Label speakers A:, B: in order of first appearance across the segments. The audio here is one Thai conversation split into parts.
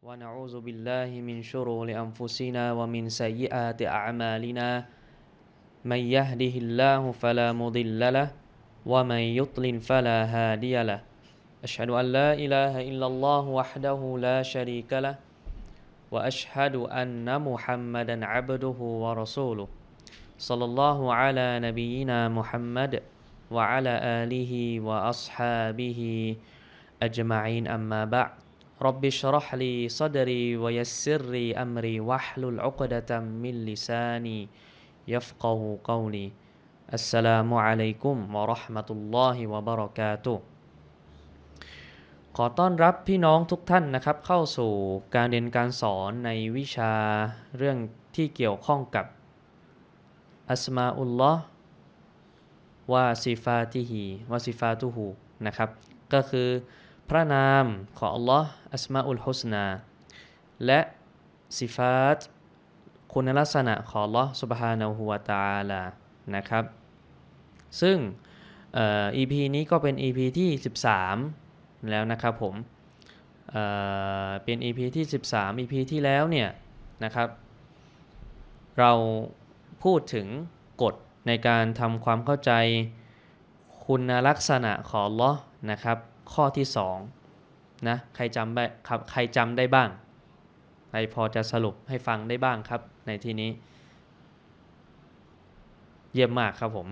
A: ونعوذ بالله من شرور أنفسنا ومن سيئات أعمالنا من يهده الله فلا مضل له ومن يضلل فلا هادي له أشهد أن لا إله إلا الله وحده لا شريك له وأشهد أن محمدا عبده ورسوله صلى الله على نبينا محمد وعلى آله وأصحابه أجمعين أما بعد รับบิชรัลีซดรีวยสิรีอัมรีวะพลุลอกดะตัมมิลลิสานียฟกูกูลีอัสสลามุอะลัยกุมวะราะห์มะตุลลอฮิวะบะเราะกาตุ ขอต้อนรับพี่น้องทุกท่านนะครับเข้าสู่การเรียนการสอนในวิชาเรื่องที่เกี่ยวข้องกับอัสมาอุลลอฮ์วะซิฟาติฮีวะซิฟาตุฮูนะครับ ก็คือพระนามของอัลลอฮ์อัสมาอุลฮุสนา และสิฟาตคุณลักษณะของอัลลอฮ์สุบฮานาหัวตาลานะครับซึ่งอีพีนี้ก็เป็น EP ที่ 13 แล้วนะครับผมเเป็น EP ที่ 13 EP ที่แล้วเนี่ยนะครับ เราพูดถึงกฎในการทำความเข้าใจ คุณลักษณะของลอนะครับข้อที่สองนะใครจำได้ครับใครจำได้บ้างใครพอจะสรุปให้ฟังได้บ้างครับในที่นี้ เยี่ยมมากครับผม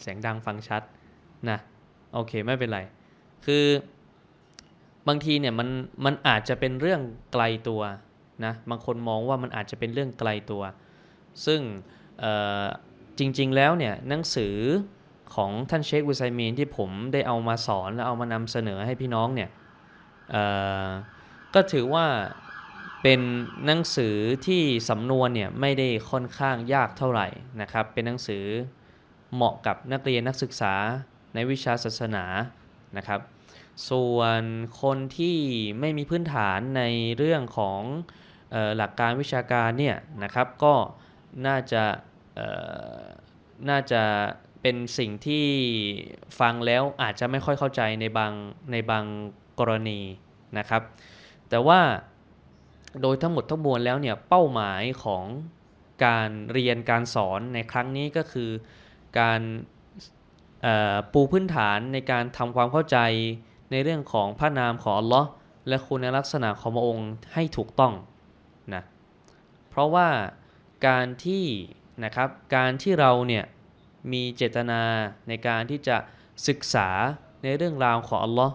A: เสียงดังฟังชัดนะโอเคไม่เป็นไรคือบางทีเนี่ยมันมันอาจจะเป็นเรื่องไกลตัวนะบางคนมองว่ามันอาจจะเป็นเรื่องไกลตัว ซึ่งจริง ๆแล้วเนี่ยหนังสือของท่านเชคอุไซมีนที่ผมได้เอามาสอนและเอามานำเสนอให้พี่น้องเนี่ยก็ถือว่าเป็นหนังสือที่สำนวนเนี่ย ไม่ได้ค่อนข้างยากเท่าไหร่นะครับเป็นหนังสือเหมาะกับนักเรียนนักศึกษาในวิชาศาสนานะครับ ส่วนคนที่ไม่มีพื้นฐานในเรื่องของออหลักการวิชาการเนี่ย นะครับก็น่าจะน่าจะเป็นสิ่งที่ฟังแล้วอาจจะไม่ค่อยเข้าใจในบางในบางกรณีนะครับ แต่ว่าโดยทั้งหมดทั้งมวลแล้วเนี่ย เป้าหมายของการเรียนการสอนในครั้งนี้ก็คือ การปูพื้นฐานในการทำความเข้าใจในเรื่องของพระนามของอัลลอ์และคุณลักษณะของพระองค์ให้ถูกต้องนะเพราะว่าการที่นะครับการที่เราเนี่ยมีเจตนาในการที่จะศึกษาในเรื่องราวของอัลลอฮ์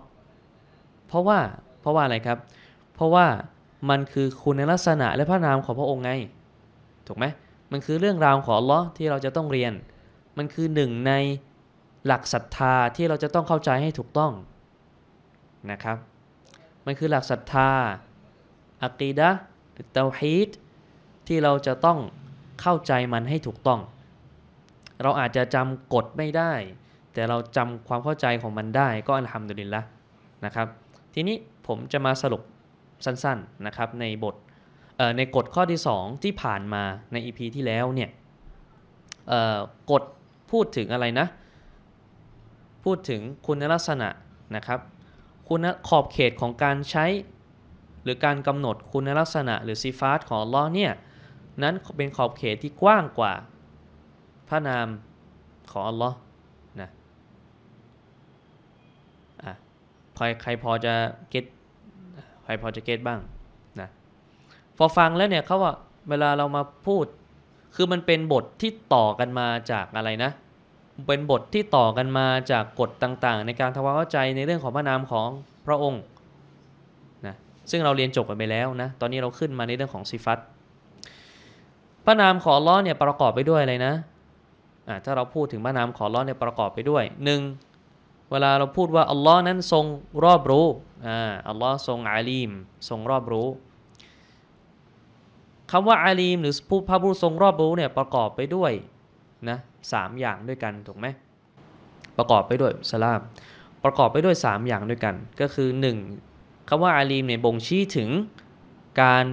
A: เพราะว่าเพราะว่าอะไรครับ เพราะว่ามันคือคุณลักษณะและพระนามของพระองค์ไง ถูกไหมมันคือเรื่องราวของอัลลอฮ์ที่เราจะต้องเรียน มันคือหนึ่งในหลักศรัทธาที่เราจะต้องเข้าใจให้ถูกต้องนะครับ มันคือหลักศรัทธาอะกีดะหรือเตาฮีด ที่เราจะต้องเข้าใจมันให้ถูกต้องเราอาจจะจำกฎไม่ได้ แต่เราจำความเข้าใจของมันได้ก็อันทำมดุลินละนะครับ ทีนี้ผมจะมาสรุปสั้นๆนะครับในบทในกฎข้อที่ 2 ที่ผ่านมาใน EP ที่แล้วเนี่ยกฎพูดถึงอะไรนะ พูดถึงคุณลักษณะนะครับ คุณขอบเขตของการใช้ หรือการกำหนดคุณลักษณะหรือซีฟาร์ของลอเนี่ยนั้นเป็นขอบเขตที่กว้างกว่าพระนามของอัลลอฮ์นะอ่ะใครใครพอจะ เก็ตใครพอจะเก็ตบ้างนะพอฟังแล้วเนี่ยเขาว่าเวลาเรามาพูดคือมันเป็นบทที่ต่อกันมาจากอะไรนะเป็นบทที่ต่อกันมาจากกฎต่างๆ ในการทำความเข้าใจในเรื่องของพระนามของพระองค์นะซึ่งเราเรียนจบกันไปแล้วนะ ตอนนี้เราขึ้นมาในเรื่องของซิฟัตพระนามของลอเนี่ยประกอบไปด้วยอะไรนะถ้าเราพูดถึงพระนามของล้อเนี่ยประกอบไปด้วย 1. เวลาเราพูดว่าอัลลอฮ์นั้นทรงรอบรู้อัลลอฮ์ทรงอาลีมทรงรอบรู้คำว่าอาลีมหรือผู้พระผู้ทรงรอบรู้เนี่ยประกอบไปด้วย นะสามอย่างด้วยกันถูกไหมประกอบไปด้วยสลามประกอบไปด้วย 3 อย่างด้วยกัน ก็คือ 1. คำว่าอาลีมเนี่ยบ่งชี้ถึงการ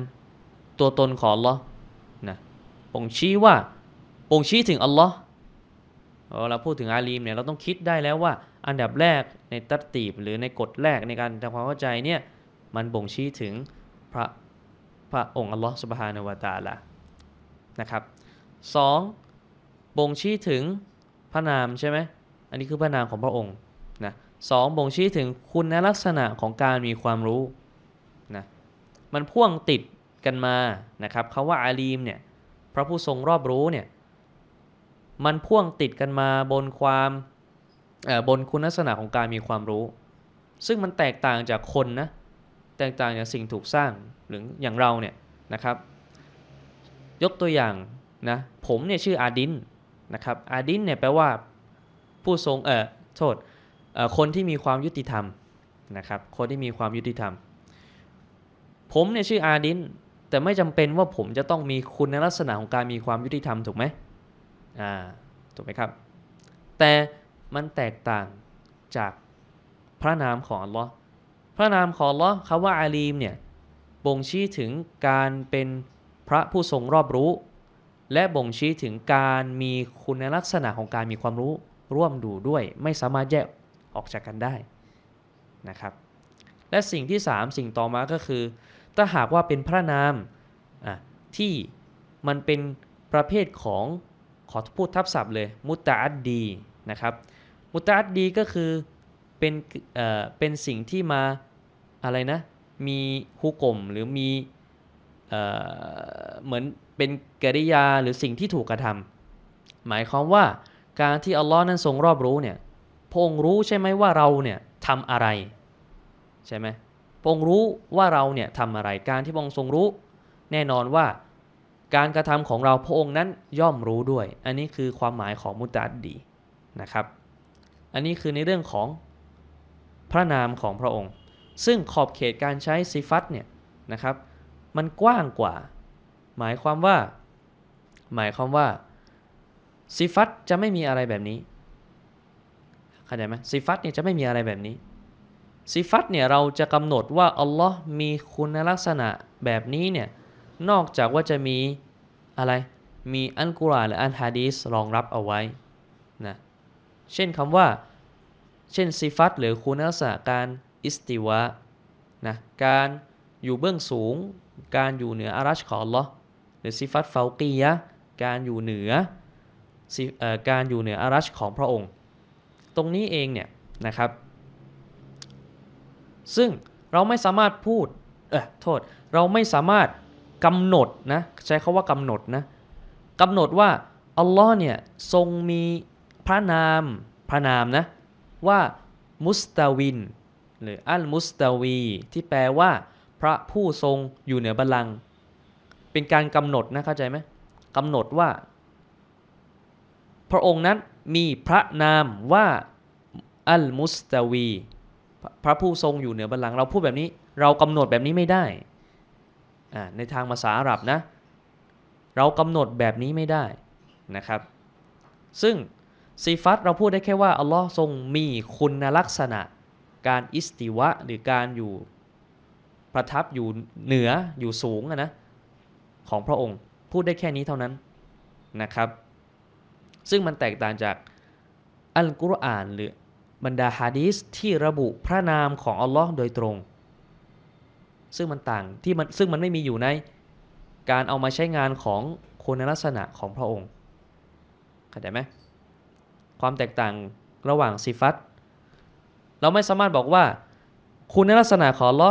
A: ตัวตนของอัลลอฮ์นะบ่งชี้ว่าบ่งชี้ถึงอัลลอฮ์เราพูดถึงอาลีมเนี่ยเราต้องคิดได้แล้วว่าอันดับแรกในตัตตีบหรือในกฎแรกในการทำความเข้าใจเนี่ยมันบ่งชี้ถึงพระพระองค์อัลลอฮฺสุบฮานาวะตาละนะครับสองบ่งชี้ถึงพระนามใช่ไหมอันนี้คือพระนามของพระองค์นะสองบ่งชี้ถึงคุณลักษณะของการมีความรู้นะมันพ่วงติดกันมานะครับคำว่าอาลีมเนี่ยพระผู้ทรงรอบรู้เนี่ยมันพ่วงติดกันมาบนความบนคุณลักษณะของการมีความรู้ ซึ่งมันแตกต่างจากคนนะ แตกต่างจากสิ่งถูกสร้างหรืออย่างเราเนี่ยนะครับยกตัวอย่างนะผมเนี่ยชื่ออาดินนะครับอาดินเนี่ยแปลว่าผู้ทรงเออโทษคนที่มีความยุติธรรมนะครับ คนที่มีความยุติธรรม ผมเนี่ยชื่ออาดินแต่ไม่จำเป็นว่าผมจะต้องมีคุณลักษณะของการมีความยุติธรรมถูกไหมอ่าถูกไหมครับ แต่มันแตกต่างจากพระนามของอัลลอฮ์พระนามของอัลลอฮ์คำว่าอาลีมเนี่ย บ่งชี้ถึงการเป็นพระผู้ทรงรอบรู้ และบ่งชี้ถึงการมีคุณลักษณะของการมีความรู้ร่วมดูด้วย ไม่สามารถแยกออกจากกันได้นะครับ และสิ่งที่ 3 สิ่งต่อมาก็คือ ถ้าหากว่าเป็นพระนามที่มันเป็นประเภทของขอพูดทับศัพท์เลยมุตอัดดีนะครับมุตอัดดีก็คือเป็นเอ่อเป็นสิ่งที่มาอะไรนะมีฮุกกลมหรือมีเอ่อเหมือนเป็นกริยาหรือสิ่งที่ถูกกระทำ หมายความว่าการที่อัลลอฮ์นั้นทรงรอบรู้เนี่ยพงรู้ใช่ไหมว่าเราเนี่ยทำอะไรใช่ไหมพงรู้ว่าเราเนี่ยทำอะไรการที่พรงทรงรู้แน่นอนว่าการกระทำของเราพระองค์นั้นย่อมรู้ด้วย อันนี้คือความหมายของมุตัดดีนะครับ อันนี้คือในเรื่องของพระนามของพระองค์ ซึ่งขอบเขตการใช้ซิฟัตเนี่ยนะครับ มันกว้างกว่า หมายความว่า หมายความว่าซิฟัตจะไม่มีอะไรแบบนี้ เข้าใจไหมซิฟัตเนี่ยจะไม่มีอะไรแบบนี้ซิฟัตเนี่ยเราจะกำหนดว่าอัลลอฮ์มีคุณลักษณะแบบนี้เนี่ยนอกจากว่าจะมีอะไร มีอันกุรอานหรืออันฮะดีสรองรับเอาไว้นะ เช่นคำว่า เช่นซิฟัตหรือคุณลักษณะการอิสติวะนะ การอยู่เบื้องสูง การอยู่เหนืออารัชของลอหรือซิฟัตเฟลกียะการอยู่เหนือการอยู่เหนืออารัชของพระองค์ ตรงนี้เองเนี่ยนะครับ ซึ่งเราไม่สามารถพูดเออโทษเราไม่สามารถกำหนดนะใช้คาว่ากำหนดนะกำหนดว่า อัลลอฮ์เนี่ย ทรงมีพระนามพระนามนะว่า มุสตาวินหรืออัลมุสตาวีที่แปลว่าพระผู้ทรงอยู่เหนือบัลลังก์เป็นการกำหนดนะเข้าใจไหมกำหนดว่า พระองค์นั้นมีพระนามว่าอัลมุสตาวีพระผู้ทรงอยู่เหนือบัลลังก์เราพูดแบบนี้เรากำหนดแบบนี้ไม่ได้ในทางภาษาอาหรับนะเรากำหนดแบบนี้ไม่ได้นะครับ ซึ่งซีฟัตเราพูดได้แค่ว่า อัลลอฮ์ทรงมีคุณลักษณะการอิสติวะหรือการอยู่ประทับอยู่เหนืออยู่สูงนะของพระองค์พูดได้แค่นี้เท่านั้นนะครับ ซึ่งมันแตกต่างจากอัลกุรอานหรือบรรดาฮะดีสที่ระบุพระนามของอัลลอฮ์โดยตรงซึ่งมันต่างที่มันซึ่งมันไม่มีอยู่ใน การเอามาใช้งานของคุณลักษณะของพระองค์เข้าใจไหมความแตกต่างระหว่างสิฟัตเราไม่สามารถบอกว่า คุณลักษณะของลอ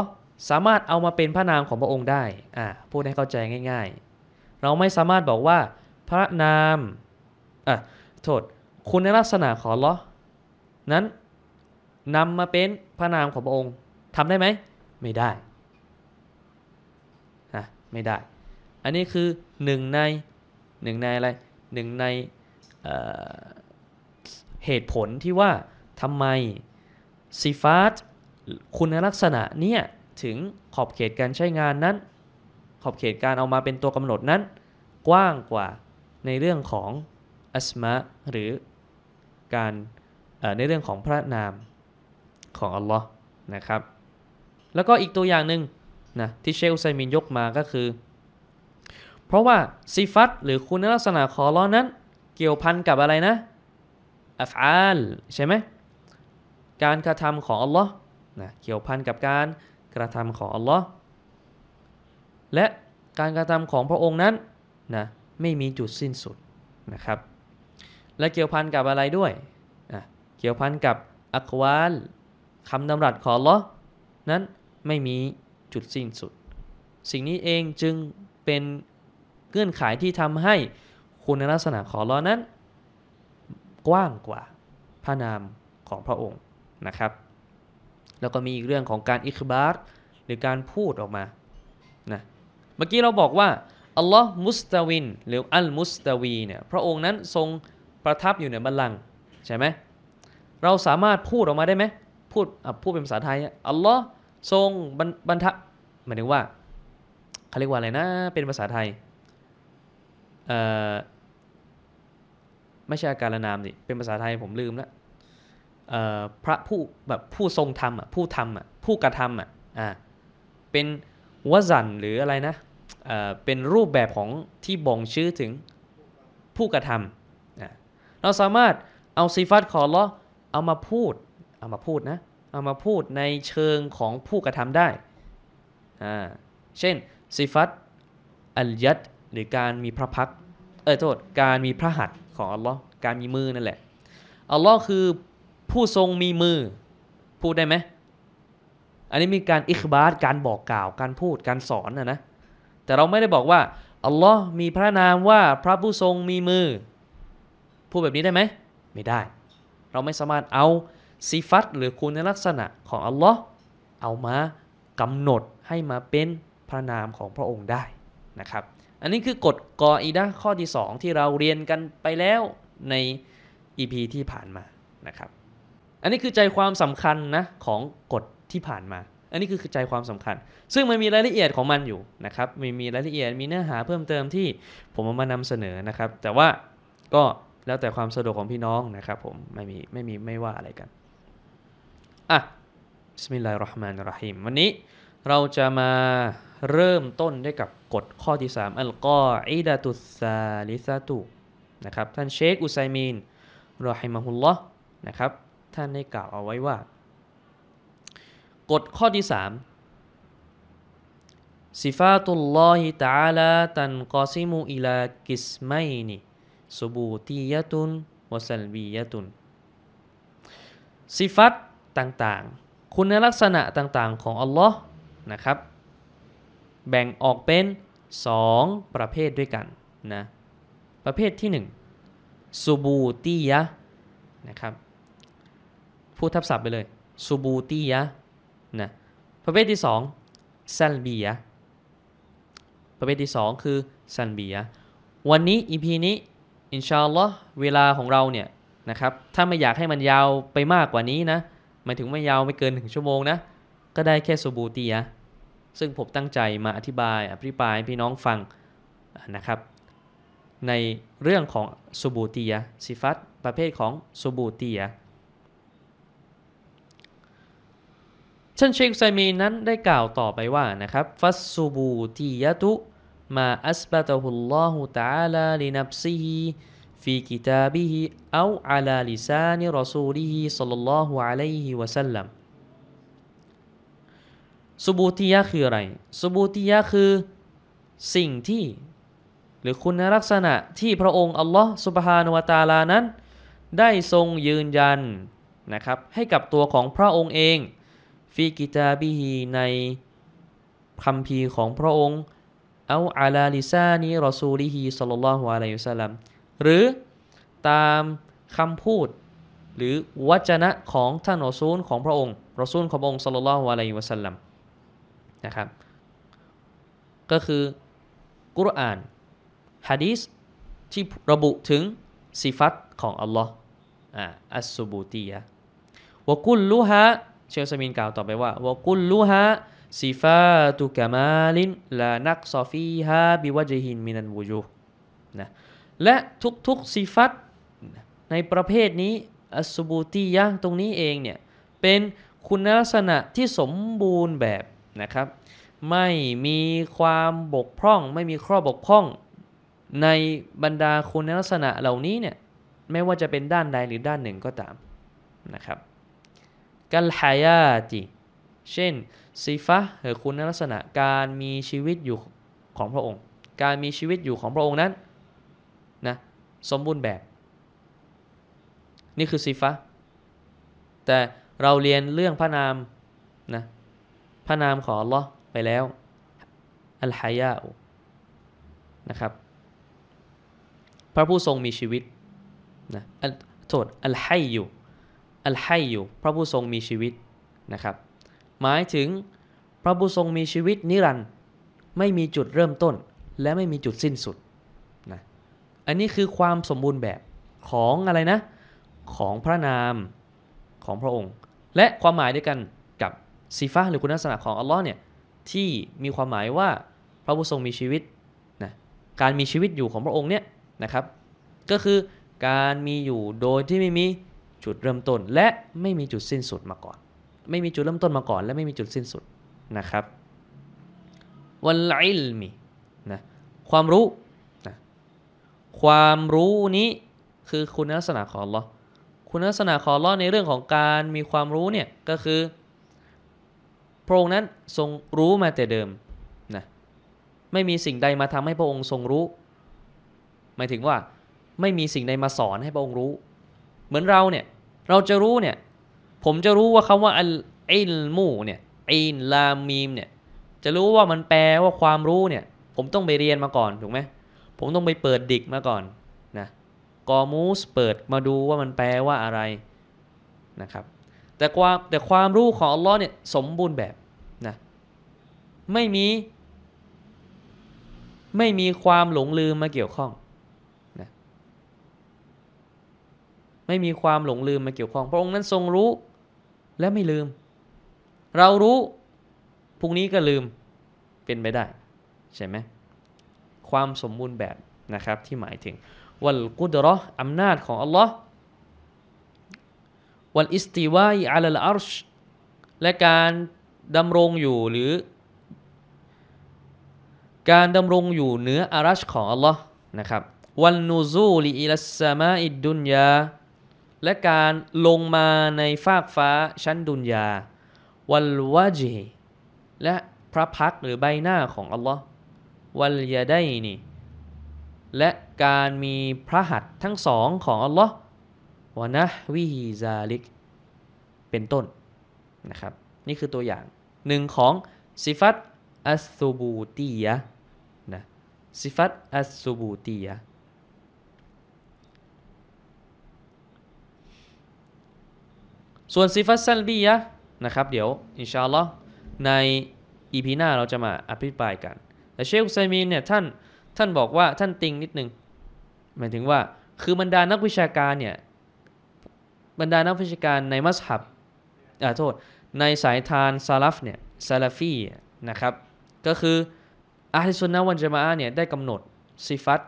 A: สามารถเอามาเป็นพระนามของพระองค์ได้อ่าพูดให้เข้าใจง่าย ๆ เราไม่สามารถบอกว่า พระนามอ่ะโทษคุณลักษณะของลอนั้นนำมาเป็นพระนามของพระองค์ทำได้ไหมไม่ได้ไม่ได้ อันนี้คือหนึ่งในหนึ่งในอะไรหนึ่งในเเหตุผลที่ว่าทำไมซีฟาตคุณลักษณะเนี่ย ถึงขอบเขตการใช้งานนั้น ขอบเขตการเอามาเป็นตัวกำหนดนั้น กว้างกว่าในเรื่องของอัสมะหรือการในเรื่องของพระนามของอัลลอฮ์นะครับ แล้วก็อีกตัวอย่างหนึ่งนะที่เชคอุไซมินยกมาก็คือเพราะว่าซิฟัตหรือคุณลักษณะของลอนั้น เกี่ยวพันกับอะไรนะอัฟอาลใช่ไหมการกระทำของอัลลอฮ์นะเกี่ยวพันกับการกระทำของอัลลอฮ์และการกระทำของพระองค์นั้นนะไม่มีจุดสิ้นสุดนะครับ และเกี่ยวพันกับอะไรด้วยนะเกี่ยวพันกับอัควาลคำดำรัสของอัลลอฮ์นั้นไม่มีจุดสิ้นสุด สิ่งนี้เองจึงเป็นเงื่อนไขที่ทำให้คุณลักษณะของลอนั้น กว้างกว่าพระนามของพระองค์นะครับแล้วก็มีอีกเรื่องของการอิคบาร์หรือการพูดออกมานะเมื่อกี้เราบอกว่าอัลลอฮ์มุสตาวินหรืออัลมุสตาวีเนี่ยพระองค์นั้นทรงประทับอยู่ในบัลลังก์ใช่ไหมเราสามารถพูดออกมาได้ไหมพูดพูดเป็นภาษาไทยอัลลอฮ์ทรงบรรบรรทะหมายถึงว่าเขาเรียกว่าอะไรนะ เป็นภาษาไทยเอ่อไม่ใช่อาการนามสิ เป็นภาษาไทยผมลืมละพระผู้แบบผู้ทรงธรรมอ่ะผู้ทำอ่ะผู้กระทำอ่ะอ่าเป็นวสันหรืออะไรนะเอ่อเป็นรูปแบบของที่บ่งชื่อถึงผู้กระท
B: ำ
A: เราสามารถเอาซีฟัตของลอเอามาพูดเอามาพูดนะเอามาพูดในเชิงของผู้กระทำได้ เช่นสิฟัต อัลยัดหรือการมีพระพักเออโทษ การมีพระหัตถ์ของอัลลอฮ์การมีมือนั่นแหละ อัลลอฮ์คือผู้ทรงมีมือ พูดได้ไหม อันนี้มีการอิคบาตการบอกกล่าวการพูดการสอนนะนะ แต่เราไม่ได้บอกว่าอัลลอฮ์มีพระนามว่าพระผู้ทรงมีมือ พูดแบบนี้ได้ไหม ไม่ได้ เราไม่สามารถเอาซีฟัตหรือคุณลักษณะของอัลลอฮ์เอามากำหนดให้มาเป็นพระนามของพระองค์ได้นะครับอันนี้คือกฎกออีดะข้อที่2ที่เราเรียนกันไปแล้วใน EP ที่ผ่านมานะครับอันนี้คือใจความสำคัญนะของกฎที่ผ่านมา อันนี้คือใจความสำคัญ ซึ่งมันมีรายละเอียดของมันอยู่นะครับมีมีรายละเอียดมีเนื้อหาเพิ่มเติมที่ผมมานำเสนอนะครับแต่ว่าก็แล้วแต่ความสะดวกของพี่น้องนะครับผมไม่มีไม่มีไม่ว่าอะไรกันอ่ะสมิลัยรอาะห์มานุรอฮิมวันนี้เราจะมาเริ่มต้นด้วยกับกฎข้อที่3อัลกออิดะตุซาลิซาตุนะครับท่านเชคอุไซมีนรอฮิมะฮุลลอฮ์นะครับท่านได้กล่าวเอาไว้ว่า กฎข้อที่3สิฟาตุลลอฮิตาลาตันกอซิมุอิลากิสมัยนิสบูตียะตุนวะสัลบียะตุนสิฟัตต่างๆ คุณลักษณะต่างๆ ของ อัลลอฮ์นะครับ แบ่งออกเป็น 2 ประเภทด้วยกันนะ ประเภทที่1ซูบูตียะนะครับ พูดทับศัพท์ไปเลยซูบูตียะนะ ประเภทที่2ซัลบียะประเภทที่ 2 คือซันบียะวันนี้อีพีนี้ อินชาอัลลอฮ์เวลาของเราเนี่ยนะครับ ถ้าไม่อยากให้มันยาวไปมากกว่านี้นะายถึงไม่ยาวไม่เกินหนึ่งชั่วโมงนะ ก็ได้แค่สบูตียะซึ่งผมตั้งใจมาอธิบายอภิปรายพี่น้องฟังนะครับในเรื่องของสบูตียะสิฟัตประเภทของสบูตียะท่านเชคไซมีนั้นได้กล่าวต่อไปว่านะครับฟัสสบูตียะตุมาอัสบะตฮุลลอฮุตะาลาลินับซีฟีกิิิตาาบฮเออาลาลิซานิรอ ى ูลิฮิสัลลัลลอฮุอะลัยฮิวะสััลลมสุบูติยะคืออะไรสุบูติยะคือสิ่งที่หรือคุณลักษณะที่พระองค์อัลลอฮ์สุบฮานวตาลานั้น ได้ทรงยืนยันนะครับให้กับตัวของพระองค์เองฟีกิตาบิฮีในคำพีของพระองค์เอาอาลาลิซานิรอซูลิฮิสัลลัลลอฮุอะลัยฮิวะสัลลัมหรือตามคำพูดหรือวจนะของท่านรอซูลของพระองค์รอซูลของพระองค์สุลล่ลนอฮุอะลัยฮิวะสัลลัมนะครับ ก็คือ กุรอานฮะดีษที่ระบุถึงสิฟัตของอัลลอฮ์อัสซูบูตียะวกุลลูฮะเชลซามินกล่าวต่อไปว่าวกุลลูฮะซิฟาตุกามาลินลานักซอฟีฮะบิวะจฮินมินันวูจูนะและทุกๆสิฟัตในประเภทนี้อสุบูตียะตรงนี้เองเนี่ย เป็นคุณลักษณะที่สมบูรณ์แบบ นะครับ ไม่มีความบกพร่อง ไม่มีข้อบกพร่อง ในบรรดาคุณลักษณะเหล่านี้เนี่ยไม่ว่าจะเป็นด้านใดหรือด้านหนึ่งก็ตามนะครับกัลฮายาจิเช่นซีฟะหรือคุณลักษณะการมีชีวิตอยู่ของพระองค์ การมีชีวิตอยู่ของพระองค์นั้นนะสมบูรณ์แบบ นี่คือซีฟะแต่เราเรียนเรื่องพระนามนะพระนามของลอไปแล้วอัลฮายานะครับพระผู้ทรงมีชีวิตนะโทษอัลไฮยูอัลไฮยูพระผู้ทรงมีชีวิตนะครับหมายถึงพระผู้ทรงมีชีวิตนิรันดร์ไม่มีจุดเริ่มต้นและไม่มีจุดสิ้นสุดอันนี้คือความสมบูรณ์แบบของอะไรนะของพระนามของพระองค์ และความหมายด้วยกันกับซีฟ้าหรือคุณลักษณะของอัลลอฮ์เนี่ยที่มีความหมายว่าพระผู้ทรงมีชีวิตนะการมีชีวิตอยู่ของพระองค์เนี่ยนะครับก็คือการมีอยู่โดยที่ไม่มีจุดเริ่มต้นและไม่มีจุดสิ้นสุดมาก่อน ไม่มีจุดเริ่มต้นมาก่อน และไม่มีจุดสิ้นสุดนะครับวัลไิลมีนะความรู้ความรู้นี้คือคุณลักษณะของลอคุณลักษณะของลอในเรื่องของการมีความรู้เนี่ยก็คือพระองค์นั้นทรงรู้มาแต่เดิมนะไม่มีสิ่งใดมาทำให้พระองค์ทรงรู้หมายถึงว่าไม่มีสิ่งใดมาสอนให้พระองค์รู้ เหมือนเราเนี่ยเราจะรู้เนี่ย ผมจะรู้ว่าคำว่าออินมูเนี่ยอินลามีมเนี่ยจะรู้ว่ามันแปลว่าความรู้เนี่ย ผมต้องไปเรียนมาก่อนถูกไหมผมต้องไปเปิดดิกมาก่อนนะ กอมูสเปิดมาดูว่ามันแปลว่าอะไรนะครับแต่ความแต่ความรู้ของอัลลอฮ์เนี่ยสมบูรณ์แบบนะ ไม่มี ไม่มีความหลงลืมมาเกี่ยวข้องนะไม่มีความหลงลืมมาเกี่ยวข้องพระองค์นั้นทรงรู้และไม่ลืม เรารู้พรุ่งนี้ก็ลืมเป็นไปได้ใช่ไหมความสมบูรณ์แบบนะครับที่หมายถึงวัลกุดรออำนาจของอัลลอฮ์วัลอิสติวายอัลลอัรชและการดำรงอยู่หรือ การดำรงอยู่เหนืออารัชของอัลลอฮ์นะครับ วันนูซูลีอิลัสมาอิดดุนยาและการลงมาในฟากฟ้าชั้นดุนยาวัลวาจีและพระพักหรือใบหน้าของอัลลอฮ์วัลยาได้นี่และการมีพระหัตถ์ทั้งสองของอัลลอฮ์วะนะวิฮิซาลิก เป็นต้นนะครับ นี่คือตัวอย่างหนึ่งของซิฟัตอัสซูบูตียะ นะซิฟัตอัสซูบูตียะ ส่วนซิฟัตซัลบียะ นะครับเดี๋ยวอินชาอัลลอฮ์ในอีพีหน้าเราจะมาอภิปรายกันแต่เชคุซัยมีนเนี่ยท่านท่านบอกว่าท่านติงนิดนึงหมายถึงว่าคือบรรดานักวิชาการเนี่ยบรรดานักวิชาการในมัสฮับอ่าโทษในสายทานซาลฟเนี่ยซาลาฟีนะครับก็คืออาฮิสุนนะวันจามาเนี่ยได้กำหนดซิฟัต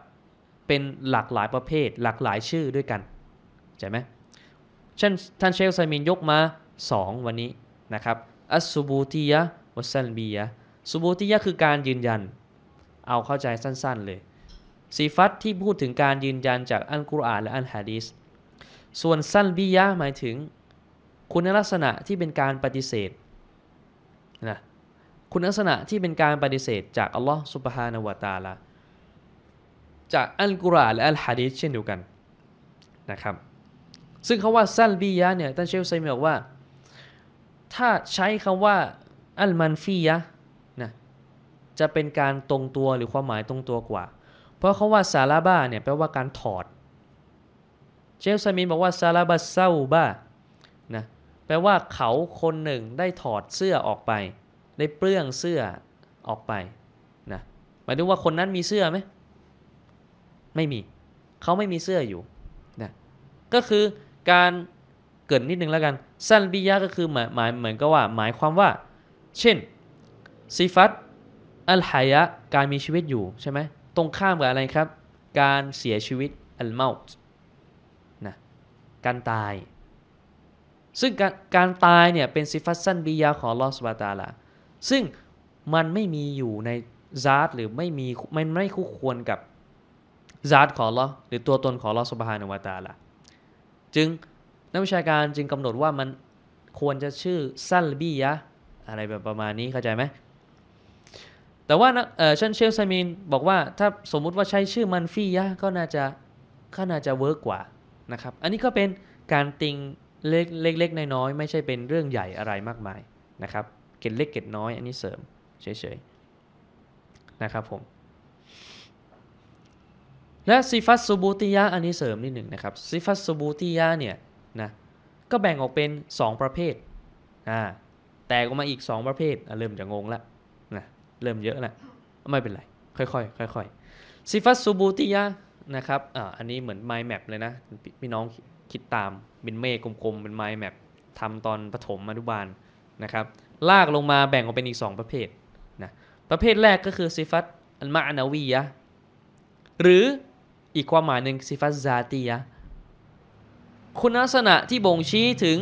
A: เป็นหลากหลายประเภทหลากหลายชื่อด้วยกันใช่ไหมเช่นท่านเชคไซมินยกมา 2 วันนี้นะครับอัสซูบูติยะวัสซัลบียะซูบูติยะคือการยืนยันเอาเข้าใจสั้นๆเลย สีฟัตที่พูดถึงการยืนยันจากอันกุรอานและอันฮะดีสส่วนสั้นบิยะหมายถึงคุณลักษณะที่เป็นการปฏิเสธนะคุณลักษณะที่เป็นการปฏิเสธจากอัลลอฮ์สุบฮานาวตาลาจากอัลกุรอานและอัลฮะดีสเช่นเดียวกันนะครับซึ่งคำว่าสั้นบิยะเนี่ยท่านเชลไซมีบอกว่าถ้าใช้คำว่าอัลมันฟียะจะเป็นการตรงตัวหรือความหมายตรงตัวกว่า เพราะเขาว่าซาลาบาเนี่ยแปลว่าการถอดเชลซามินบอกว่าซาลาบาเซาบานะแปลว่าเขาคนหนึ่งได้ถอดเสื้อออกไป ได้เปลื้องเสื้อออกไปนะหมายถึงว่าคนนั้นมีเสื้อไหมไม่มีเขาไม่มีเสื้ออยู่นะก็คือการเกิดนิดนึงแล้วกันสันบิยะก็คือหมายหมายเหมือนก็ว่า หมายความว่า เช่นซีฟัตอัลฮายะการมีชีวิตอยู่ ใช่ไหมตรงข้ามกับอะไรครับ การเสียชีวิตอัลเมาต์นะการตาย ซึ่งการการตายเนี่ยเป็นซิฟัสสันบียาของลอสบาตาลาซึ่งมันไม่มีอยู่ในซาร์หรือไม่มี มันไม่คู่ควรกับซาร์ของลอหรือตัวตนของลอสบาฮานวาตาลาจึงนักวิชาการจึงกำหนดว่ามันควรจะชื่อซัลบียะอะไรแบบประมาณนี้เข้าใจไหมแต่ว่าเช่นเชลซามินบอกว่าถ้าสมมุติว่าใช้ชื่อมันฟี่ยะก็น่าจะก็น่าจะเวิร์กกว่านะครับ อันนี้ก็เป็นการติงเล็กๆน้อยยไม่ใช่เป็นเรื่องใหญ่อะไรมากมายนะครับ เก็ดเล็กเก็ดน้อยอันนี้เสริมเฉยๆนะครับผมและซิฟัสซูบูติยะอันนี้เสริมนิดหนึ่งนะครับซิฟัสซูบูติยะเนี่ยนะก็แบ่งออกเป็น 2 ประเภทอ่าแตกออกมาอีก 2 ประเภทเริ่มจะงงละเริ่มเยอะแหละ ไม่เป็นไร ค่อยๆค่อยๆซิฟัสซูบูติยะนะครับ อ่า อันนี้เหมือน mind map เลยนะ พี่น้องคิดตาม เป็นเมฆกลมๆ เป็น mind map ทำตอนปฐมอนุบาล นะครับ ลากลงมาแบ่งออกเป็นอีก 2 ประเภทนะ ประเภทแรกก็คือซิฟัตอันมาอานาวียะหรืออีกความหมายหนึ่งซิฟัตซาติยะคุณลักษณะที่บ่งชี้ถึง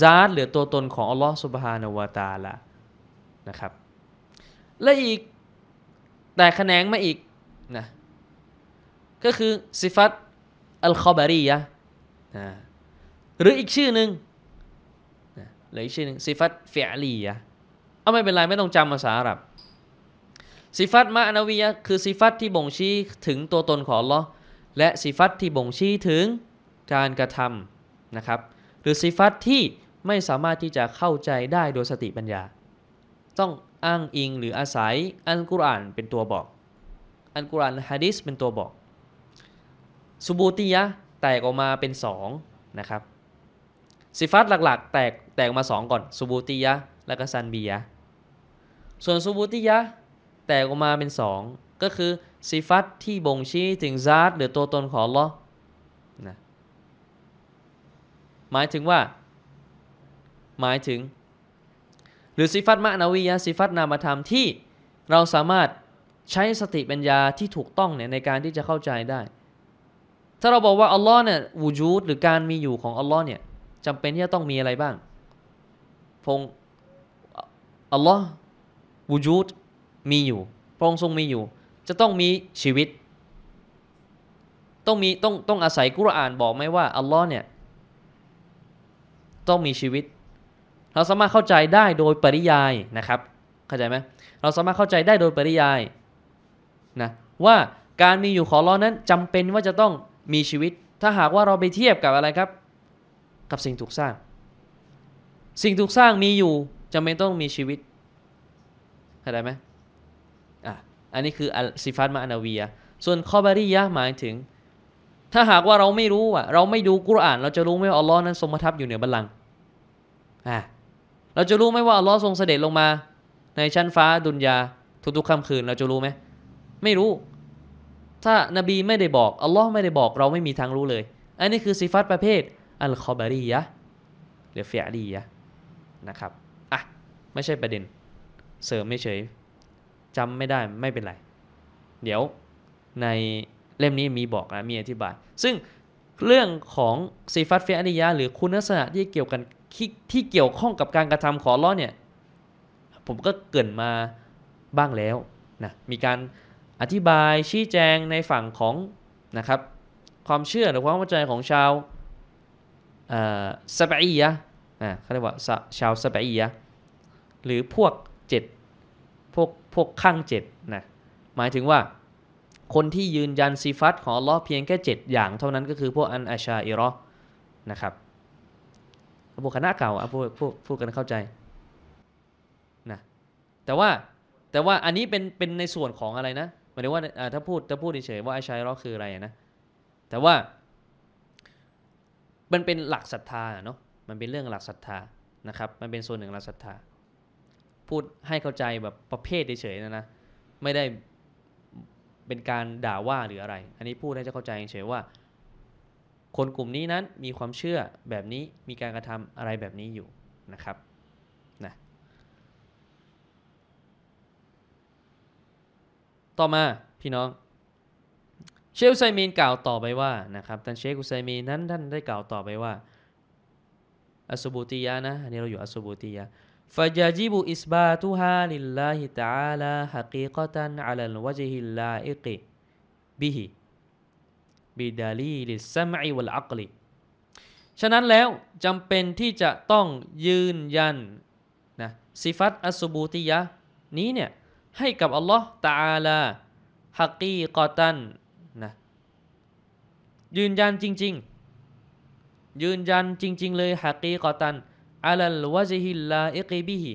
A: ซาตหรือตัวตนของอัลลอฮ์สุบฮานาวะตาละนะครับและอีก แต่แขนงมาอีกนะก็คือสิฟัตอัลคอบารียะนะหรืออีกชื่อหนึ่งนะหรืออีกชื่อหนึ่งสิฟัตเฟียลียะเอาไม่เป็นไรไม่ต้องจำภาษาอาหรับสิฟัตมะนาวียะคือสิฟัตที่บ่งชี้ถึงตัวตนของลอและสิฟัตที่บ่งชี้ถึงการกระทำนะครับ หรือสิฟัตที่ไม่สามารถที่จะเข้าใจได้โดยสติปัญญาต้องอ้างอิงหรืออาศัยอัลกุรอานเป็นตัวบอกอัลกุรอานฮะดิษเป็นตัวบอกสุบูติยะแตกออกมาเป็น 2 นะครับสิฟัตหลักๆ แตกแตกมา2 ก่อนสุบูติยะและก็ซันบียะส่วนสุบูติยะแตกออกมาเป็น 2ก็คือสิฟัตที่บ่งชี้ถึงซาตหรือตัวตนของลอนะหมายถึงว่า หมายถึงรือซิฟัตมะนาวิยะซิฟัตนามธรรมที่เราสามารถใช้สติปัญญาที่ถูกต้องเนี่ยในการที่จะเข้าใจได้ ถ้าเราบอกว่า อัลลอฮ์เนี่ยวูจูดหรือการมีอยู่ของอัลลอฮ์เนี่ยจำเป็นที่จะต้องมีอะไรบ้างพงอัลลอฮ์วูจูดมีอยู่ พระองค์ทรงมีอยู่ จะต้องมีชีวิต ต้องมีต้องต้องอาศัยกุรอานบอกไหมว่าอัลลอฮ์เนี่ยต้องมีชีวิตเราสามารถเข้าใจได้โดยปริยายนะครับ เข้าใจไหมเราสามารถเข้าใจได้โดยปริยายนะว่าการมีอยู่ของเรานั้น จำเป็นว่าจะต้องมีชีวิต ถ้าหากว่าเราไปเทียบกับอะไรครับ กับสิ่งถูกสร้าง สิ่งถูกสร้างมีอยู่จำเป็นต้องมีชีวิตเข้าใจไหมอ่ะอันนี้คือซิฟัตมาอนาวียส่วนคอบาริยะหมายถึง ถ้าหากว่าเราไม่รู้อ่ะเราไม่ดูกุรอาน เราจะรู้ไหมว่าอัลลอฮ์นั้นทรงประทับอยู่เหนือบัลลังก์อ่ะเราจะรู้ไหมว่าอัลลอฮ์ทรงเสด็จลงมา ในชั้นฟ้าดุนยาทุกๆค่ำคืน เราจะรู้ไหมไม่รู้ ถ้านบีไม่ได้บอกอัลลอฮ์ไม่ได้บอกเราไม่มีทางรู้เลย อันนี้คือสิฟัตประเภทอัลคอบารียะหรือเฟียรียะนะครับอ่ะไม่ใช่ประเด็นเสริมไม่เฉยจำไม่ได้ไม่เป็นไร เดี๋ยวในเล่มนี้มีบอกนะมีอธิบายซึ่งเรื่องของสีฟัตเฟียรียะหรือคุณลักษณะที่เกี่ยวกันที่เกี่ยวข้องกับการกระทำขอร้อเนี่ย ผมก็เกินมาบ้างแล้วนะมีการอธิบายชี้แจงในฝั่งของนะครับความเชื่อหรือความเข้าใจของชาวสเปียะเขาเรียกว่าชาวสเปียะหรือพวกเจ็ดพวกพวกข้างเจ็ดนะหมายถึงว่าคนที่ยืนยันซีฟัตของอัลลอฮ์เพียงแค่7 อย่างเท่านั้นก็คือพวกอันอาชาอิรอนะครับพวกคณะเก่าเอาพูดพูดพูดกันเข้าใจนะแต่ว่าแต่ว่าอันนี้เป็นเป็นในส่วนของอะไรนะหมายถึงว่าถ้าพูดถ้าพูดเฉยๆว่าไอ้ชายรอคืออะไรนะแต่ว่า มันเป็นหลักศรัทธาเนาะมันเป็นเรื่องหลักศรัทธานะครับ มันเป็นส่วนหนึ่งหลักศรัทธา พูดให้เข้าใจแบบประเภทเฉยๆนะนะ ไม่ได้เป็นการด่าว่าหรืออะไร อันนี้พูดให้จะเข้าใจเฉยว่าคนกลุ่มนี้นั้นมีความเชื่อแบบนี้มีการกระทำอะไรแบบนี้อยู่นะครับนะต่อมาพี่น้อง เชคุไซมีนกล่าวต่อไปว่านะครับท่านเชคุไซมีนนั้น ท่านได้กล่าวต่อไปว่า อัสบูติยานะอันนี้เราอยู่อัสบูติยาฟะ فيجب า ث ب ا ะ ه าล ل ه تعالى حقيقة على ฮิลลาอิกิบิฮิบิดาลีลิสมาอวลอักลิฉะนั้นแล้วจำเป็นที่จะต้องยืนยันนะสิฟัตอสุบูติยะนี้เนี่ย ให้กับอัลลอฮ์ตาาลาฮักกีกอตันนะยืนยันจริง ๆ ยืนยันจริง ๆ เลยฮักกีกอตันอัลัลวะจฮิลลาอิกบิฮิ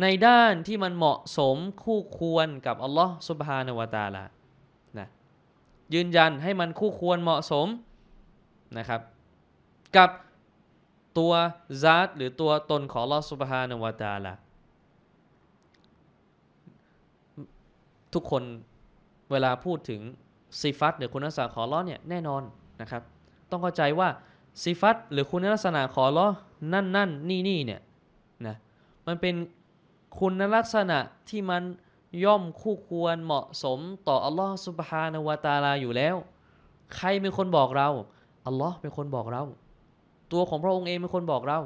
A: ในด้านที่มันเหมาะสมคู่ควรกับอัลลอฮ์สุบฮานวะตาลายืนยันให้มันคู่ควรเหมาะสมนะครับกับตัวซาตหรือตัวตนของลอสุบฮานวตาละทุกคนเวลาพูดถึงซีฟัตหรือคุณลักษณะของล้อเนี่ยแน่นอน นะครับ ต้องเข้าใจว่าซีฟัตหรือคุณลักษณะของล้อนั่นนั่นนี่นี่เนี่ยนะมันเป็นคุณลักษณะที่มันย่อมคู่ควรเหมาะสม ต่ออัลลอฮ์สุบฮานาวตาลาอยู่แล้ว ใครเป็นคนบอกเรา อัลลอฮ์เป็นคนบอกเรา ตัวของพระองค์เองเป็นคนบอกเรา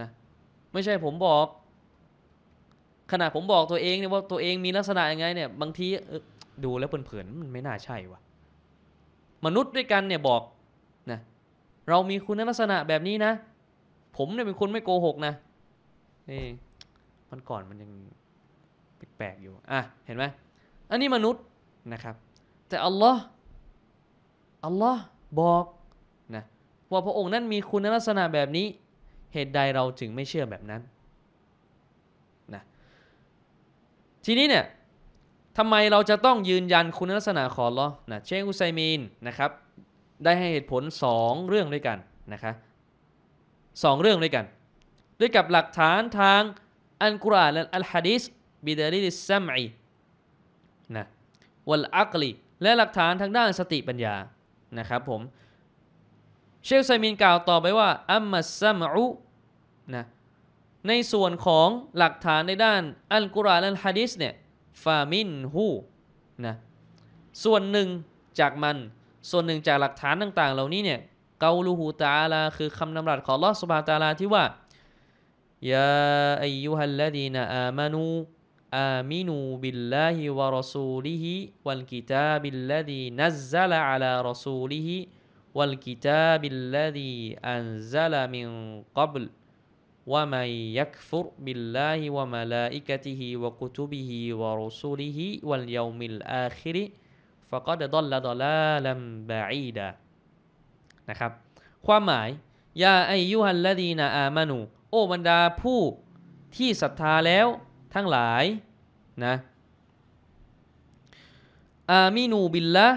A: นะ ไม่ใช่ผมบอก ขณะผมบอกตัวเองเนี่ยว่าตัวเองมีลักษณะยังไง เนี่ย บางทีดูแล้วเผินๆ มันไม่น่าใช่วะมนุษย์ด้วยกันเนี่ยบอก นะ เรามีคุณลักษณะแบบนี้นะ ผมเนี่ยเป็นคนไม่โกหก นะนี่มันก่อนมันยังปลกๆอยู่ อ่ะ เห็นไหม อันนี้มนุษย์นะครับ แต่อัลลอฮ์อัลลอฮ์บอกนะว่าพระองค์นั้นมีคุณลักษณะแบบนี้ เหตุใดเราจึงไม่เชื่อแบบนั้นนะ ทีนี้เนี่ยทำไมเราจะต้องยืนยันคุณลักษณะของลอนะ เชงอุไซมีนนะครับ ได้ให้เหตุผล 2 เรื่องด้วยกันนะคะสเรื่องด้วยกัน ด้วยกับหลักฐานทางอัลกุรอานและอัลฮะดีษบิดาลิลิสัมอนะวัลอักลีและหลักฐานทางด้านสติปัญญานะครับผมเชลไซมินกล่าวต่อไปว่าอัมมัสซัมอุนะในส่วนของหลักฐานในด้านอัลกุรอานและฮะดิษเนี่ยฟามินฮูนะส่วนหนึ่งจากมันส่วนหนึ่งจากหลักฐานต่างๆเหล่านี้เนี่ยเกาลูฮูตาลาคือคำนำรัสของลอสบาตาลาที่ว่ายาอายุฮัลลดีนอามานู آمنوا بالله ورسوله والكتاب الذي نزل على رسوله والكتاب الذي أنزل من قبل ومن يكفر بالله وملائكته وكتبه ورسله واليوم الآخر فقد ضل ضلالا بعيدا นะครับความหมายยาอายุฮัลลดีนาอามานูโอบรรดาผู้ที่ศรัทธาแล้วทั้งหลายนะอามีนูบิลละ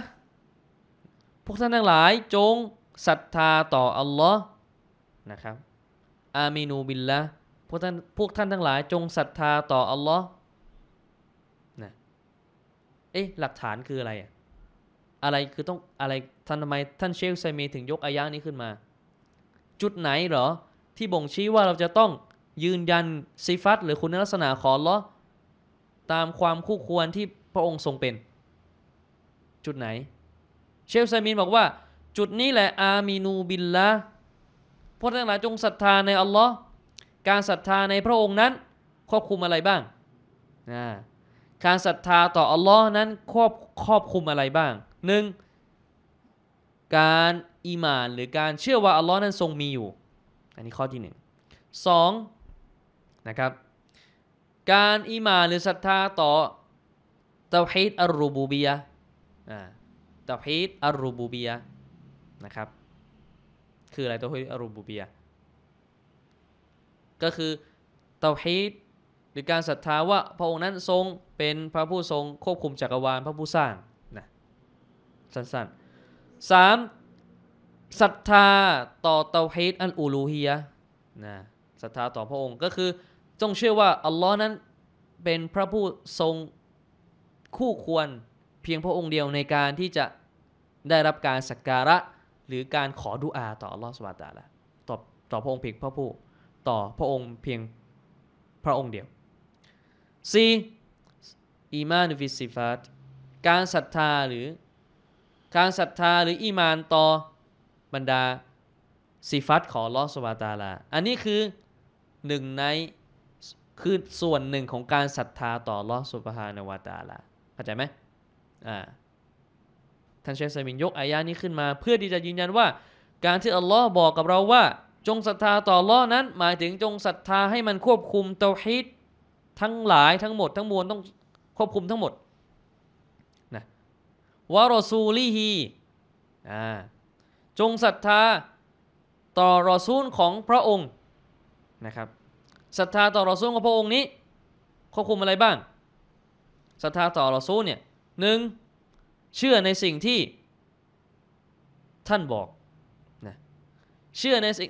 A: พวกท่านทั้งหลายจงศรัทธาต่ออัลลอฮ์นะครับอามีนูบิลละพวกท่านพวกท่านทั้งหลายจงศรัทธาต่ออัลลอฮ์นะเอ๊ะหลักฐานคืออะไรอะอะไรคือต้องอะไรท่านทำไมท่านเชลไซมีถึงยกอายะนี้ขึ้นมา จุดไหนเหรอ ที่บ่งชี้ว่าเราจะต้องยืนยันซิฟัตหรือคุณลักษณะของลอตามความคู่ควรที่พระองค์ทรงเป็น จุดไหนเชฟไซมินบอกว่า จุดนี้แหละอามีนูบินละพวกทั้งหลายจงศรัทธาในอัลลอฮ์การศรัทธาในพระองค์นั้นครอบคุมอะไรบ้างการศรัทธาต่ออัลลอฮ์นั้นครอบครอบคุมอะไรบ้างหนึ่งการอีมานหรือการเชื่อว่าอัลลอฮ์นั้นทรงมีอยู่ อันนี้ข้อที่หนึ่งสองนะครับการอิมาหรือศรัทธาต่อเตาฮีดอัลรูบูบียะเตาฮีดอัลรูบูบียะนะครับคืออะไรเตาฮีดอัลรูบูบียะก็คือเตาฮีดหรือการศรัทธาว่าพระองค์นั้นทรงเป็นพระผู้ทรงควบคุมจักรวาลพระผู้สร้างนะสั้นๆสามศรัทธาต่อเตาฮีดอันอูลูฮียะนะศรัทธาต่อพระองค์ก็คือจงเชื่อว่าอัลลอฮ์นั้นเป็นพระผู้ทรงคู่ควรเพียงพระองค์เดียวในการที่จะได้รับการสักการะหรือการขอดุอาต่ออัลลอฮ์สุบตาละต่อต่อพระองค์เพียงพระผู้ต่อพระองค์เพียงพระองค์เดียว c อีมานฟิสิฟัตการศรัทธาหรือการศรัทธาหรืออีมานต่อบรรดาสิฟัตของลอสวาตาลา อันนี้คือหนึ่งในคือส่วนหนึ่งของการศรัทธาต่อลอสุบฮานวาตาละเข้าใจไหมอ่าท่านเชฟไซมินยกอายานี้ขึ้นมาเพื่อที่จะยืนยันว่า การที่อัลลอฮ์บอกกับเราว่า จงศรัทธาต่อลอนั้นหมายถึงจงศรัทธาให้มันควบคุมเตหฮิตทั้งหลายทั้งหมด ทั้งมวลต้องควบคุมทั้งหมดนะวารอซูลีฮีอ่าจงศรัทธาต่อรอซูลของพระองค์นะครับศรัทธาต่อรอซูลของพระองค์นี้ควบคุมอะไรบ้าง ศรัทธาต่อรอซูลเนี่ยหนึ่งเชื่อในสิ่งที่ท่านบอกนะเชื่อในสิ่ง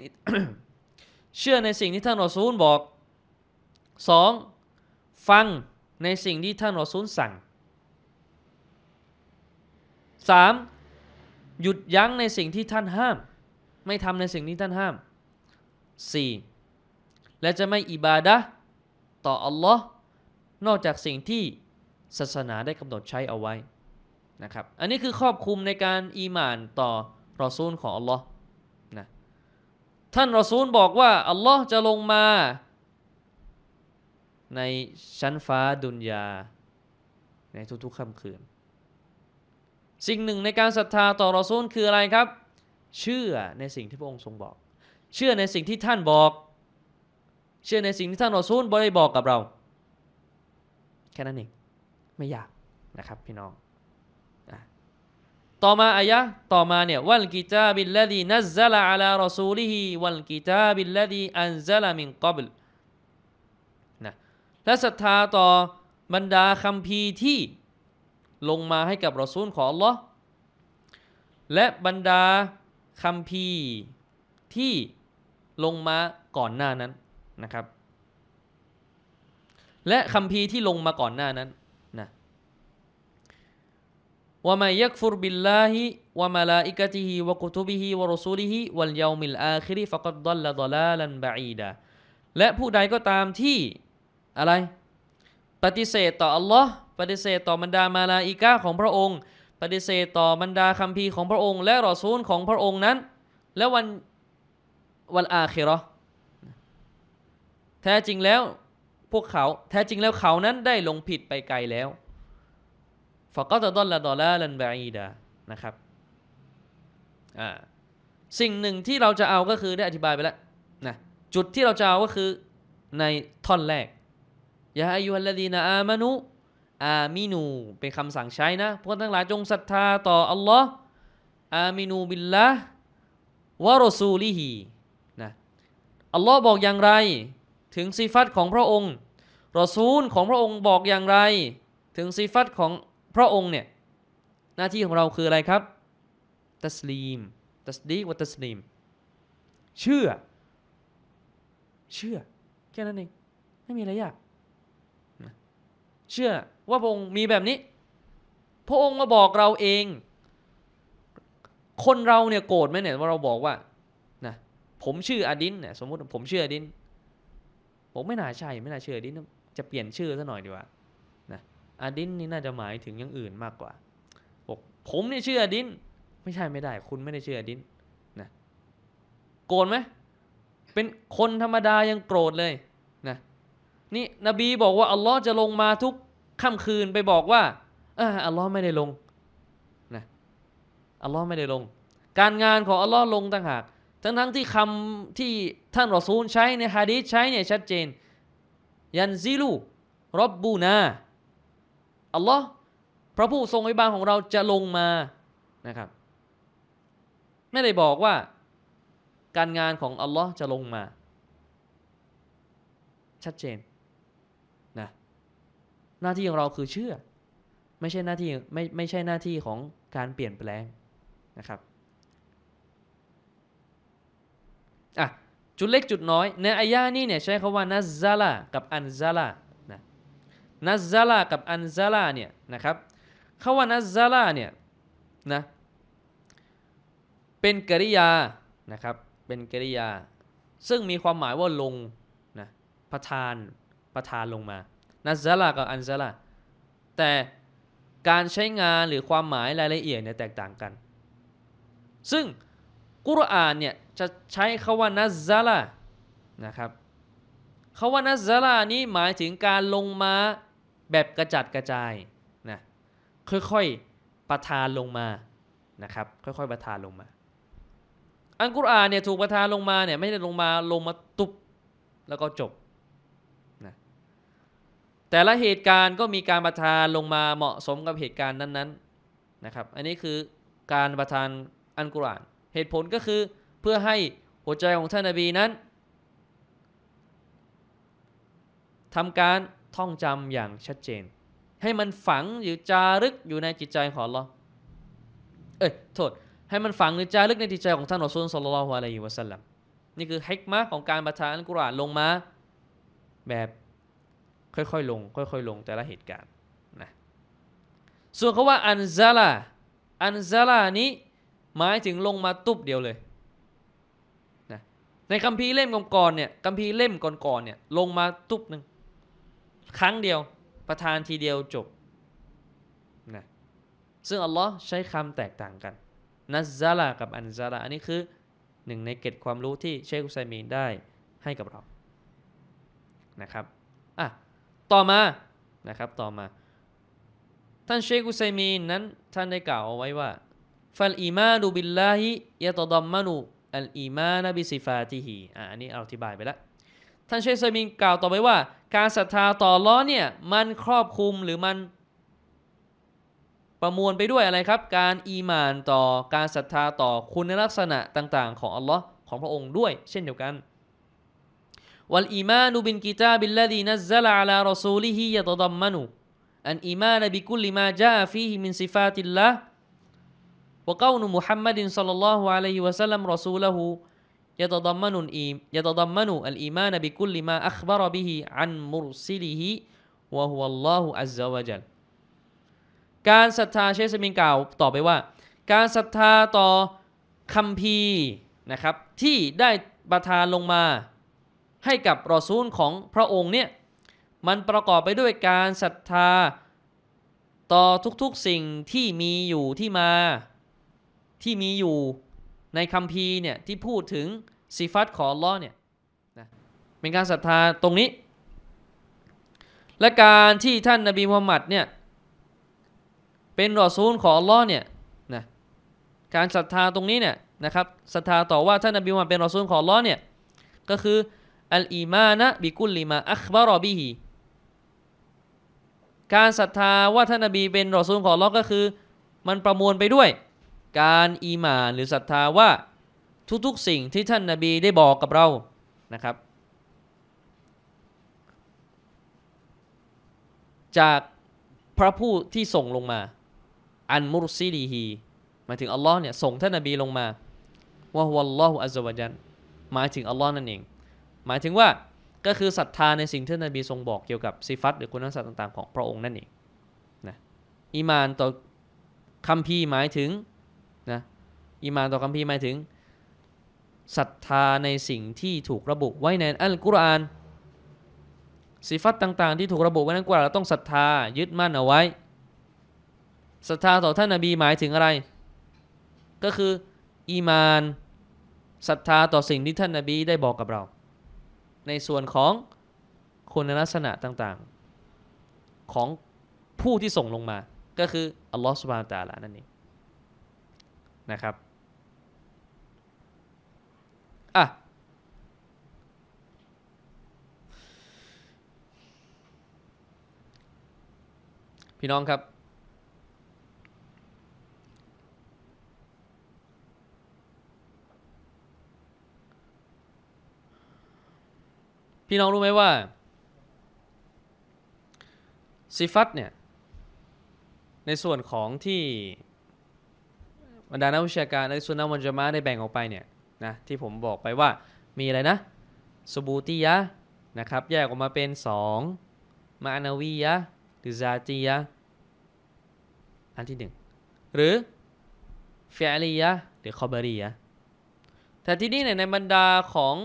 A: เชื่อในสิ่งที่ท่านรอซูลบอกสองฟังในสิ่งที่ท่านรอซูลสั่งสามหยุดยั้งในสิ่งที่ท่านห้าม ไม่ทำในสิ่งที่ท่านห้ามสี่และจะไม่อิบาดะต่ออัลลอฮ์นอกจากสิ่งที่ศาสนาได้กำหนดใช้เอาไว้นะครับอันนี้คือครอบคลุมในการอีมานต่อรอซูลของอัลลอฮ์นะท่านรอซูลบอกว่าอัลลอฮ์จะลงมา ในชั้นฟ้าดุนยาในทุกๆค่ำคืน สิ่งหนึ่งในการศรัทธาต่อรอซูลคืออะไรครับ เชื่อในสิ่งที่พระองค์ทรงบอก เชื่อในสิ่งที่ท่านบอกเชื่อในสิ่งที่ท่านรอซูลบริบอกกับเรา แค่นั้นเอง ไม่ยากนะครับพี่น้องต่อมาอายะต่อมาเนี่ยวัลกิจาบิลลดีนัซลาอัลารอซูลิฮิวัลกิจาบิลลดีอันซละมินกอบลนะและศรัทธาต่อบรรดาคัมภีร์ที่ลงมาให้กับรอซูลของอัลลอฮ์และบรรดาคัมภีร์ที่ลงมาก่อนหน้านั้นนะครับและคำพีที่ลงมาก่อนหน้านั้นนะวามายักฟุรบิลลาฮิวามาลาอิกติฮิวะกุตุบิฮิวะรุซูลิฮิวัลยามิลอาคิริฟะกัดดัลละดลาลันบะอีดาและผู้ใดก็ตามที่ อะไร ปฏิเสธต่ออัลลอฮ์ปฏิเสธต่อบรรดามาลาอิกะของพระองค์ ปฏิเสธต่อบรรดาคัมภีร์ของพระองค์ และรอซูลของพระองค์นั้น และวันวันอาคิรอท้จริงแล้วพวกเขาแท้จริงแล้วเขานั้นได้ลงผิดไปไกลแล้วฟก็จะดอนละดอลาลันบอีดานะครับอ่าสิ่งหนึ่งที่เราจะเอาก็คือได้อธิบายไปแล้วนะจุดที่เราจะเอาก็คือในท่อนแรกยาอายุฮัลดีนาอามานุอามินูเป็นคำสั่งใช้นะ พวกทั้งหลายจงศรัทธาต่ออัลลอฮ์อามินูบิลละวะรอซูลิฮีนะอัลลอฮ์บอกอย่างไรถึงซีฟัตของพระองค์รอซูลของพระองค์บอกอย่างไร ถึงซีฟัตของพระองค์เนี่ย หน้าที่ของเราคืออะไรครับ ตัสลีม ตัสดีกว่าตัสลีม เชื่อ เชื่อแค่นั้นเอง ไม่มีอะไรยากเชื่อว่าพระองค์มีแบบนี้ พระองค์มาบอกเราเอง คนเราเนี่ยโกรธไหมเนี่ยว่าเราบอกว่า นะ ผมชื่ออดินเนี่ยสมมติผมชื่ออดินผมไม่น่าใช่ไม่น่าเชื่อดินจะเปลี่ยนชื่อซะหน่อยดีกว่า นะ อดินนี่น่าจะหมายถึงอย่างอื่นมากกว่าบอกผมเนี่ยชื่อดิน ไม่ใช่ไม่ได้คุณไม่ได้เชื่ออดินนะโกรธไหมเป็นคนธรรมดายังโกรธเลยนะ นี่ นบีบอกว่า อัลลอฮ์จะลงมาทุกค่ำคืนไปบอกว่าอัลลอฮ์ไม่ได้ลงนะอัลลอฮ์ไม่ได้ลง การงานของอัลลอฮ์ลงต่างหากทั้งทั้งที่คำที่ท่านรอซูลใช้ในฮะดีษใช้เนี่ยชัดเจนยันซิลูรบบูนาอัลลอฮ์พระผู้ทรงอิบาลของเราจะลงมานะครับ ไม่ได้บอกว่าการงานของอัลลอฮ์จะลงมา ชัดเจนนะหน้าที่ของเราคือเชื่อ ไม่ใช่หน้าที่ไม่ไม่ใช่หน้าที่ของการเปลี่ยนแปลงนะครับอ่ะจุดเล็กจุดน้อยในอายานี้เนี่ยใช้คาว่านัซซาลากับอันซาลานะนัซซาลากับอันซาลาเนี่ยนะครับคาว่านัซซาลาเนี่ยนะเป็นกริยานะครับเป็นกริยา ซึ่งมีความหมายว่าลงนะประทานประทานลงมานัซซาลากับอันซาลาแต่การใช้งานหรือความหมายรายละเอียดเนี่ยแตกต่างกัน ซึ่งกุรอานเนี่ยจะใช้คาว่านัซาลานะครับคาว่านัซซาลานี้หมายถึงการลงมาแบบกระจัดกระจายนะค่อยๆประทานลงมานะครับค่อยๆประทานลงมาอันกุรอานเนี่ยถูกประทานลงมาเนี่ยไม่ได้ลงมาลงมาตุบแล้วก็จบนะแต่ละเหตุการณ์ก็มีการประทานลงมาเหมาะสมกับเหตุการณ์นั้นๆนะครับอันนี้คือการประทานอันกุรอานเหตุผลก็คือเพื่อให้หัวใจของท่านนบีนั้นทำการท่องจำอย่างชัดเจน ให้มันฝัง หรือจารึกอยู่ในจิตใจของเราเอ้ยโทษ ให้มันฝัง หรือจารึก ในจิตใจของท่านอัลลอฮฺสุลลัลลอฮุอะลัยฮิวะสัลลัมนี่คือ ฮิกมะของการประทานอัลกุรอานลงมา แบบค่อยๆลง ค่อยๆ ลงแต่ละเหตุการณ์นะส่วนคาว่าอันซาลาอันซาลานี้หมายถึงลงมาตุบเดียวเลยนะในคัมภีร์เล่มก่อนๆเนี่ยคัมภีร์เล่มก่อนๆเนี่ย ลงมาตุบหนึ่ง ครั้งเดียวประทานทีเดียวจบนะซึ่ง อัลลอฮ์ใช้คำแตกต่างกันนัซาลากับอันซาลาอันนี้คือหนึ่งในเกตความรู้ที่เชคุัยมีนได้ให้กับเรานะครับอ่ะต่อมานะครับต่อมา ท่านเชคุัยมีนนั้นท่านได้กล่าวเอาไว้ว่าฟัลอีมานูบิลลาฮิยะตดัมมานูอัลอีมานบิซิฟาติฮีอ่าอันนี้อธิบายไปแล้วท่านเชคซามินกล่าวต่อไปว่า การศรัทธาต่อล้อเนี่ย มันครอบคลุมหรือมัน ประมวลไปด้วยอะไรครับ การอีมานต่อการศรัทธาต่อคุณลักษณะต่างๆของอัลลอฮ์ของพระองค์ด้วย เช่นเดียวกันวัลอีมานุบินกิตาบิลลาดีนัซซัลาลารอซูลิฮิยะตดัมมานุอันอีมานบิกุลิมาจาฟีฮิมินซิฟาติลละ وقول محمد صلى الله عليه وسلم رسوله يتضمن يتضمن الإيمان بكل ما أخبر به عن مرسله وهو الله عز وجل การศรัทธาเชสมินกล่าวต่อไปว่า การศรัทธาต่อคัมภีร์นะครับ ที่ได้ประทานลงมา ให้กับรอซูลของพระองค์เนี่ย มันประกอบไปด้วยการศรัทธาต่อทุกๆสิ่งที่มีอยู่ที่มาที่มีอยู่ในคัมภีร์เนี่ยที่พูดถึงสิฟัตของลอเนี่ยนะเป็นการศรัทธาตรงนี้ และการที่ท่านนบีมุฮัมมัดเนี่ยเป็นรอซูลของลอเนี่ยนะการศรัทธาตรงนี้เนี่ยนะครับศรัทธาต่อว่าท่านนบีมุฮัมมัดเป็นรอซูลของลอเนี่ยก็คืออัลอีมานะบิกุลลิมาอัคบารอบิฮีการศรัทธาว่าท่านนบีเป็นรอซูลของลอก็คือ มันประมวลไปด้วยการอีหม่านหรือศรัทธาว่าทุกๆสิ่งที่ท่านนาบีได้บอกกับเรานะครับ จากพระผู้ที่ส่งลงมาอันมุรซีดีฮีหมายถึงอัลลอฮ์เนี่ยส่งท่านนาบีลงมาว่าฮุลลอฮุอัลวะจันหมายถึงอัลลอฮ์นั่นเอง หมายถึงว่าก็คือศรัทธาในสิ่งที่นนบีทรงบอกเกี่ยวกับสิฟัตหรือคุณลักษณะต่างๆ ของพระองค์นั่นเองนะอีมานต่อคำพีหมายถึงอิมานต่อคัมภีร์หมายถึงศรัทธาในสิ่งที่ถูกระบุไว้ในอัลกุรอานสิฟัตต่าง ๆ ที่ถูกระบุไว้นั้นกว่าเราต้องศรัทธายึดมั่นเอาไว้ศรัทธาต่อท่านนาบีหมายถึงอะไร ก็คืออีมานศรัทธาต่อสิ่งที่ท่านนาบีได้บอกกับเรา ในส่วนของคุณลักษณะต่างๆ ของผู้ที่ส่งลงมา ก็คืออัลลอฮฺสุบานตาลานั่นเองนะครับ่ะพี่น้องครับ พี่น้องรู้ไหมว่าซิฟัตเนี่ย ในส่วนของที่บรรดานักวิชาการในส่วนนักวันจมาได้แบ่งออกไปเนี่ยนะที่ผมบอกไปว่ามีอะไรนะสบูติยะนะครับ แยกออกมาเป็น2มานาวียะหรือซาติยะอันที่1หรือฟรอียะหรือคอบรียะแต่ที่นี่เนี่ยในบรรดาของ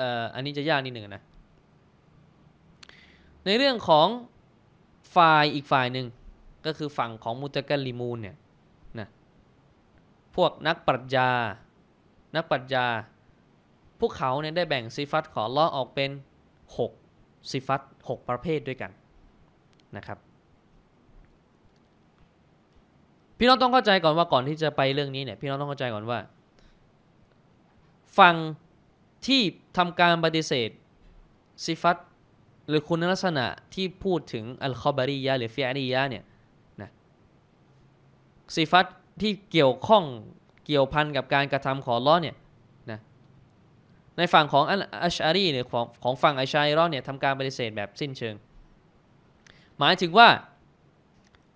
A: ออันนี้จะยากนิดหนึ่งนะ ในเรื่องของฝ่ายอีกฝ่ายหนึ่ง ก็คือฝั่งของมุตะกัลลิมูนเนี่ยนะพวกนักปรัชญานักปัญญาพวกเขาเนี่ยได้แบ่งซีฟัตของล้อออกเป็น6ซีฟัต6ประเภทด้วยกันนะครับพี่น้องต้องเข้าใจก่อนว่าก่อนที่จะไปเรื่องนี้เนี่ยพี่น้องต้องเข้าใจก่อนว่าฝั่งที่ทำการปฏิเสธซีฟัตหรือคุณลักษณะที่พูดถึงอัลคอบารียะหรือฟิอารียะเนี่ยนะซีฟัตที่เกี่ยวข้องกี่ยวพันกับการกระทำของล้อเนี่ยนะในฝั่งของอัชอารีเนี่ยของของฝั่งอชารีรอเนี่ยทำการปฏิเสธแบบสิ้นเชิง หมายถึงว่า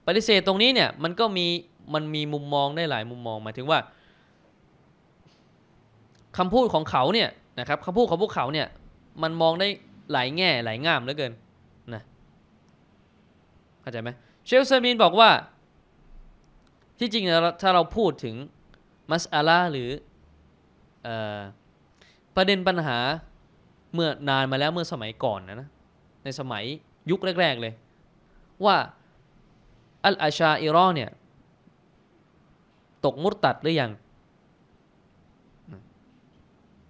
A: ปฏิเสธตรงนี้เนี่ยมันก็มี มันมีมุมมองได้หลายมุมมองหมายถึงว่า คำพูดของเขาเนี่ยนะครับคำพูดของพวกเขาเนี่ยมันมองได้หลายแง่หลายง่ามเหลือเกินนะเข้าใจไหมเชลซามิน บอกว่าที่จริงถ้าเราพูดถึงมัสอาลาหรืออประเด็นปัญหาเมื่อนานมาแล้วเมื่อสมัยก่อนนะในสมัยยุคแรกๆ เลยว่าอัลอาชาอิรอเนี่ย ตกมุตตัดหรือยัง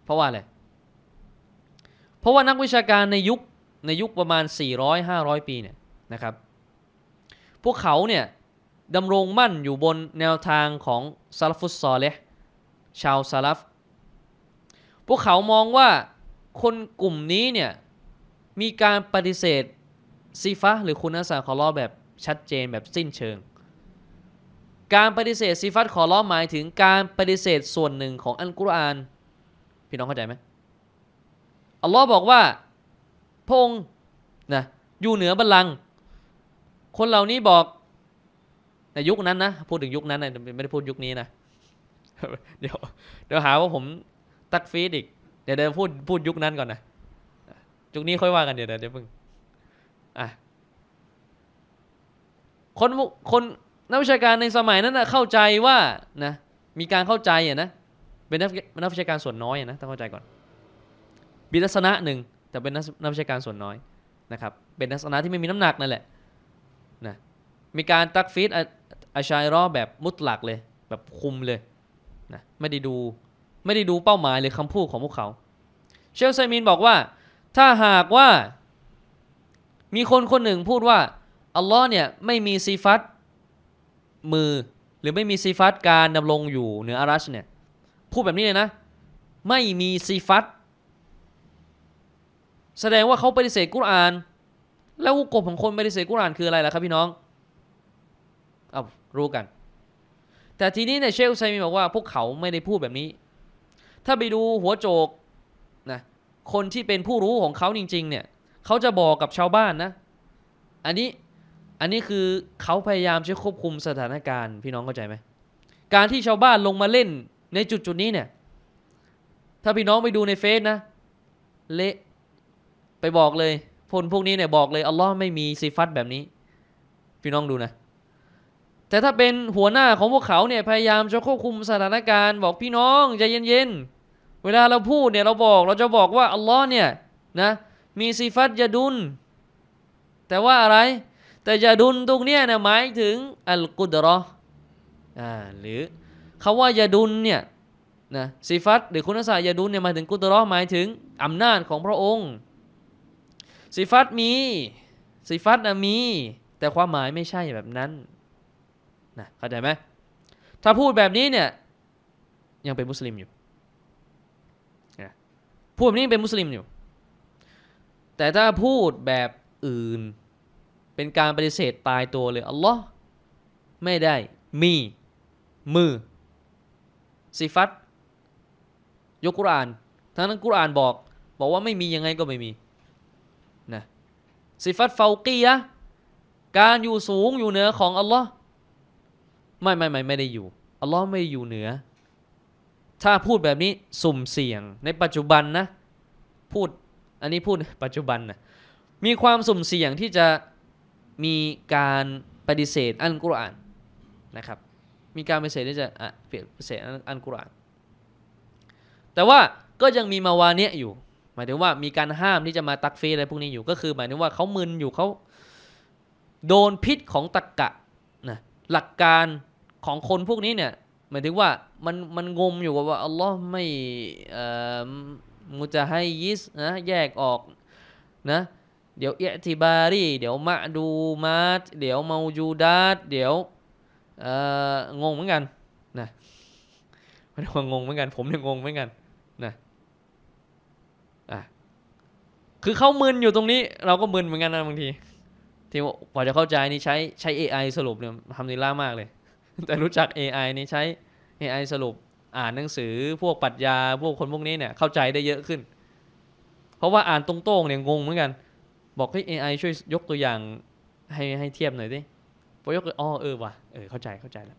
A: เพราะว่าอะไร เพราะว่านักวิชาการในยุคในยุคประมาณ 400-500 ปีเนี่ยนะครับ พวกเขาเนี่ยดำรงมั่นอยู่บนแนวทางของ ซาลฟุตซอลเลชาวซาลฟพวกเขามองว่าคนกลุ่มนี้เนี่ย มีการปฏิเสธซีฟะหรือคุณลักษณะขอรล้อแบบชัดเจนแบบสิ้นเชิง การปฏิเสธซีฟัตขอล้อหมายถึงการปฏิเสธส่วนหนึ่งของอัลกุรอานพี่น้องเข้าใจไหมอัลลอฮ์บอกว่าพงนะอยู่เหนือบัลลังก์คนเหล่านี้บอกในยุคนั้นนะพูดถึงยุคนั้นนะไม่ได้พูดยุคนี้นะเดี๋ยวเดี๋ยวหาว่าผมตักฟีดอีก เดี๋ยวเดี๋ยวพูดพูดยุคนั้นก่อนนะยุคนี้ค่อยว่ากันเดี๋ยวเดี๋ยวเพิ่งอ่ะคนคนนักวิชาการในสมัยนั้นนะเข้าใจว่านะมีการเข้าใจอ่ะนะ เป็นนักนักวิชาการส่วนน้อยนะต้องเข้าใจก่อนมีลักษณะหนึ่งแต่เป็นนักวิชาการส่วนน้อยนะครับเป็นลักษณะที่ไม่มีน้ำหนักนั่นแหละ นะ มีการตักฟีดอาชัยรอแบบมุตหลักเลยแบบคุมเลยนะไม่ได้ดูไม่ได้ดูเป้าหมายเลยคคำพูดของพวกเขาเชลซีมินบอกว่า ถ้าหากว่ามีคนคนหนึ่งพูดว่าอัลลอฮ์เนี่ยไม่มีซีฟัตมือหรือไม่มีซีฟัตการดำรงอยู่เหนืออารัชเนี่ยพูดแบบนี้เลยนะไม่มีซีฟัตแสดงว่าเขาปฏิเสธกุรอาน แล้วกุกบของคนปฏิเสธกุรอานคืออะไรล่ะครับพี่น้องรู้กัน แต่ทีนี้เนี่ยเชคไซมีบอกว่าพวกเขาไม่ได้พูดแบบนี้ ถ้าไปดูหัวโจกนะ คนที่เป็นผู้รู้ของเขาจริงๆ เนี่ย เขาจะบอกกับชาวบ้านนะ อันนี้ อันนี้คือเขาพยายามจะควบคุมสถานการณ์ พี่น้องเข้าใจไหมการที่ชาวบ้านลงมาเล่นในจุดจุดนี้เนี่ย ถ้าพี่น้องไปดูในเฟซนะ เละ ไปบอกเลยพลพวกนี้เนี่ยบอกเลยอัลลอฮ์ไม่มีซีฟัตแบบนี้ พี่น้องดูนะแต่ถ้าเป็นหัวหน้าของพวกเขาเนี่ยพยายามจะควบคุมสถานการณ์บอกพี่น้องใจเย็นๆ เวลาเราพูดเนี่ยเราบอกเราจะบอกว่าอัลลอฮ์เนี่ยนะมีซีฟัตยาดุลแต่ว่าอะไร แต่ยาดุลตรงเนี้ยนะหมายถึงอัลกุดรออ่าหรือคาว่ายาดุลเนี่ยนะซีฟัตหรือคุณศสายยาดุลเนี่ยหมายถึงกุตรอหมายถึงอำนาจของพระองค์ซีฟัตมีซีฟัตมี แต่ความหมายไม่ใช่แบบนั้นนะเข้าใจไหมถ้าพูดแบบนี้เนี่ยยังเป็นมุสลิมอยู่ พูดแบบนี้เป็นมุสลิมอยู่ แต่ถ้าพูดแบบอื่นเป็นการปฏิเสธตายตัวเลยอัลลอฮ์ไม่ได้มีมือสิฟัต ยกกุรานทั้งนั้นกุรานบอกบอกว่าไม่มียังไงก็ไม่มีนะสิฟัตเฟากียะการอยู่สูงอยู่เหนือของอัลลอฮ์ไม่ไม่ไม่ไม่ได้อยู่อัลลอฮ์ไม่อยู่เหนือ ถ้าพูดแบบนี้สุ่มเสี่ยง ในปัจจุบันนะ พูด อันนี้พูดปัจจุบันนะมีความสุ่มเสี่ยงที่จะมีการปฏิเสธอันกุรอานนะครับ มีการปฏิเสธที่จะปฏิเสธอันกุรอานแต่ว่าก็ยังมีมาวาเนียอยู่ หมายถึงว่ามีการห้ามที่จะมาตักฟีอะไรพวกนี้อยู่ก็คือ หมายถึงว่าเขามึนอยู่เขาโดนพิษของตะกกะนะหลักการของคนพวกนี้เนี่ยหมายถึงว่ามันมันงมอยู่ว่าอัลลอฮ์ไม่มุจะให้ยิสนะแยกออก นะ เดี๋ยวเอติบารีเดี๋ยวมาดูมาดเดี๋ยวมาจูดาดเดี๋ยวงงเหมือนกันนะมันงงเหมือนกันผมเนี่ยงงเหมือนกันนะอ่ะคือเข้ามึนอยู่ตรงนี้ เราก็มึนเหมือนกันนะบางที ที่กว่าจะเข้าใจนี่ใช้ใช้ AI สรุปเนี่ยทำดีล่ามากเลยแต่รู้จัก AI นี่ใช้ AI สรุปอ่านหนังสือพวกปรัชญาพวกคนพวกนี้เนี่ยเข้าใจได้เยอะขึ้น เพราะว่าอ่านตรงโต้งเนี่ยงงเหมือนกัน บอกให้ AI ช่วยยกตัวอย่างให้ให้เทียบหน่อยดิพอยกอ๋อเออว่ะเออเข้าใจเข้าใจแล้ว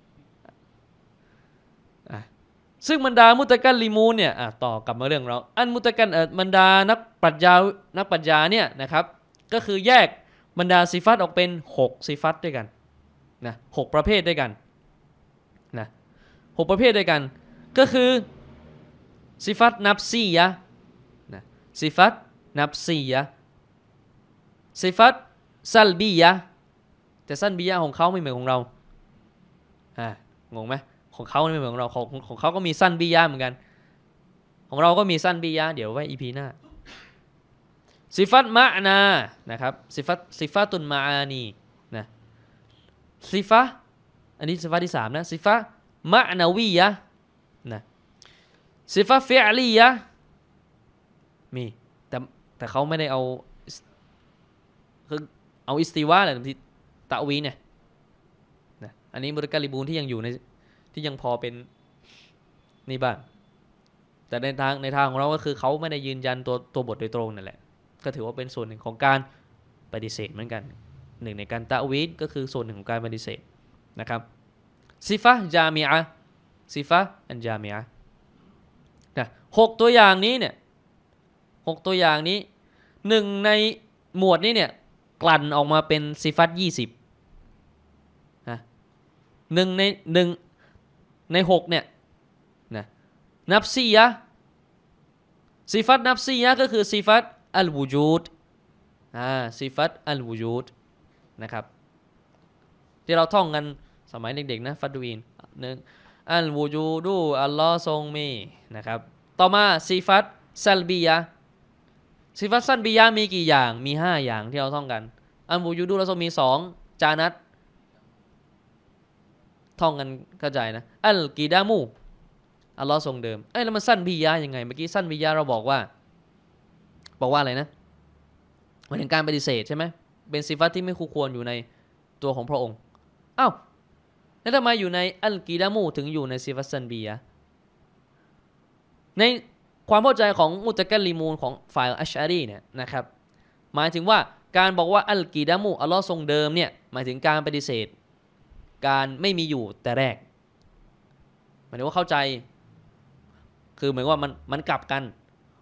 A: ซึ่งบรรดามุตะกันลิมูนเนี่ยอ่ะต่อกลับมาเรื่องเราอันมุตะกันเออบรรดานักปรัชญานักปรัชญาเนี่ยนะครับก็คือแยกบรรดาซีฟัตออกเป็น6ซีฟัตด้วยกันนะหประเภทด้วยกันนะหประเภทด้วยกัน ก็คือซิฟัตนับซียะนะซิฟัตนับซียะซิฟัตซัลบียะแต่ซัลบียะของเขาไม่เหมือนของเราอ่างงไหมของเขาไม่เหมือนของเราของของเขาก็มีสั้นบียะเหมือนกัน ของเราก็มีสั้นบียะเดี๋ยวไว้อีพีหน้าสิฟัตมะนานะครับสิฟัตสิฟัตุนมาอานีนะสิฟัตอันนี้สิฟะที่สามนะสิฟะมะนาวียะนะสิฟะเฟอลียะมีแต่แต่เขาไม่ได้เอาคือเอาอิสติวะแหละที่ตะวีเนี่ยนะอันนี้มุรกะลิบูนที่ยังอยู่ในที่ยังพอเป็นนี่บ้างแต่ในทางในทางของเราก็คือเขาไม่ได้ยืนยันตัวตัวบทโดยตรงนั่นแหละก็ถือว่าเป็นส่วนหนึ่งของการปฏิเสธเหมือนกันหนึ่งในการตะวีก็คือส่วนหนึ่งของการปฏิเสธนะครับซิฟะจามีอะซิฟะอันจามีอะนะหกตัวอย่างนี้เนี่ยหกตัวอย่างนี้หนึ่งในหมวดนี้ เนี่ย กลั่นออกมาเป็นซิฟัตยี่สิบนะหนึ่งในหนึ่งในหกเนี่ยนะนับซียะซิฟัตนับซียะก็คือซิฟัตอัลวูจูดอ่าซิฟัตอัลวูจูดนะครับที่เราท่องกันสมัยเด็กๆนะฟัดดูอินหนึ่งอันวูจูดูอัลลอฮ์ทรงมีนะครับ ต่อมาซีฟัตซัลบียะซีฟัตซัลบียะมีกี่อย่าง มี5 อย่างที่เราท่องกัน อันวูจูดูเราทรงมี2จานัตท่องกันเข้าใจนะ อัลกีดามูอัลลอฮ์ทรงเดิม เอ้ยแล้วมันสั้นบียะยังไงเมื่อกี้สั้นบียะเราบอกว่า บอกว่าอะไรนะหมายถึงการปฏิเสธใช่ไหม เป็นสิฟัตที่ไม่คู่ควรอยู่ในตัวของพระองค์ อ้าวแล้วทำไมอยู่ในอัลกีดามูถึงอยู่ในซิฟัสันเบียในความเข้าใจของมุตะกัลลิมูลของฝ่ายอัชอารีเนี่ยนะครับ หมายถึงว่าการบอกว่าอัลกีดามูอัลลอฮ์ทรงเดิมเนี่ย หมายถึงการปฏิเสธ การไม่มีอยู่แต่แรกหมายถึงว่าเข้าใจ คือเหมือนว่ามันมันกลับกัน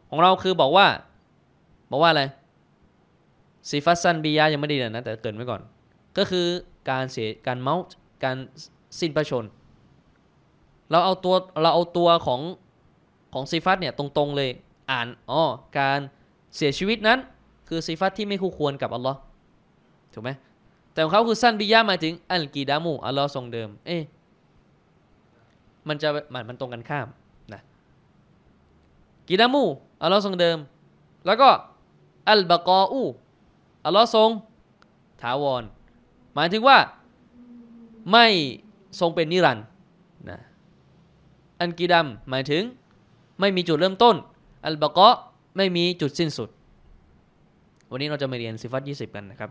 A: ของเราคือบอกว่าบอกว่าอะไรซีฟัสซันบียายังไม่ดีนะ แต่เกินไว้ก่อน ก็คือการเสียการเมาส์การสิ้นพระชน เราเอาตัวเราเอาตัวของ ของซีฟัตเนี่ยตรงๆเลยอ่านอ๋อการเสียชีวิตนั้นคือซีฟัตที่ไม่คู่ควรกับอัลลอฮ์ถูกไหมแต่ของเขาคือสั้นบิยาหมายถึง อัลกีดามูอัลลอฮ์ทรงเดิม เอ๊ะมันจะมันมันตรงกันข้ามนะกีดามูอัลลอฮ์ทรงเดิม แล้วก็อัลบากออูอัลลอฮ์ทรงถาวร หมายถึงว่าไม่ทรงเป็นนิรันด์นะ อันกีดัมหมายถึง ไม่มีจุดเริ่มต้น อัลบะกะไม่มีจุดสิ้นสุด วันนี้เราจะมาเรียนซิฟัตยี่สิบกันนะครับ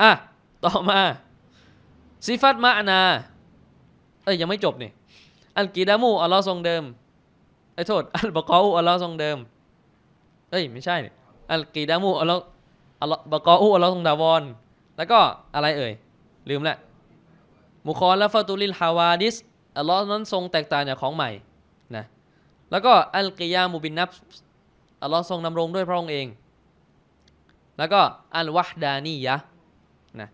A: อ่ะต่อมา ซิฟัตมะนาเอ้ย ยังไม่จบนี่อัลกีดามูอัลลอฮ์ทรงเดิมไอ้โทษ อัลบะกออัลลอฮ์ทรงเดิมเอ้ยไม่ใช่นี่อัลกีดามูอัลลอฮ์อัลบะกออัลลอฮ์ทรงดาวอนแล้วก็อะไรเอ่ยลืมละมุคอนและฟาตูลินฮาวาดิสอัลลอฮ์นั้นทรงแตกต่างจากของใหม่นะแล้วก็อัลกิยามูบินนับอัลลอฮ์ทรงนำรงด้วยพระองค์เอง แล้วก็อัลวะดานียะนะ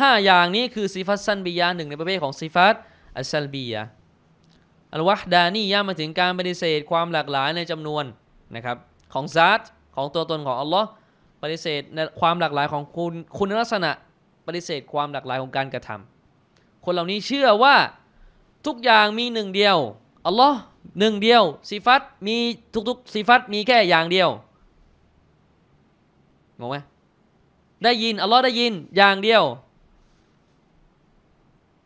A: ห้าอย่างนี้คือซีฟัตซันบียะหนึ่งในประเภทของซีฟัตอัลซัลบียะอัลวะดานียะมาถึงการปฏิเสธความหลากหลายในจำนวนนะครับของซัตของตัวตนของอัลลอฮ์ปฏิเสธความหลากหลายของคุณคุณลักษณะปฏิเสธความหลากหลายของ การกระทำ คนเหล่านี้เชื่อว่า ทุกอย่างมีหนึ่งเดียว อัลลอฮ์หนึ่งเดียวสีฟัตมีทุกๆสีฟัตมีแค่อย่างเดียวงงไหมได้ยิน อัลลอฮ์ได้ยินอย่างเดียว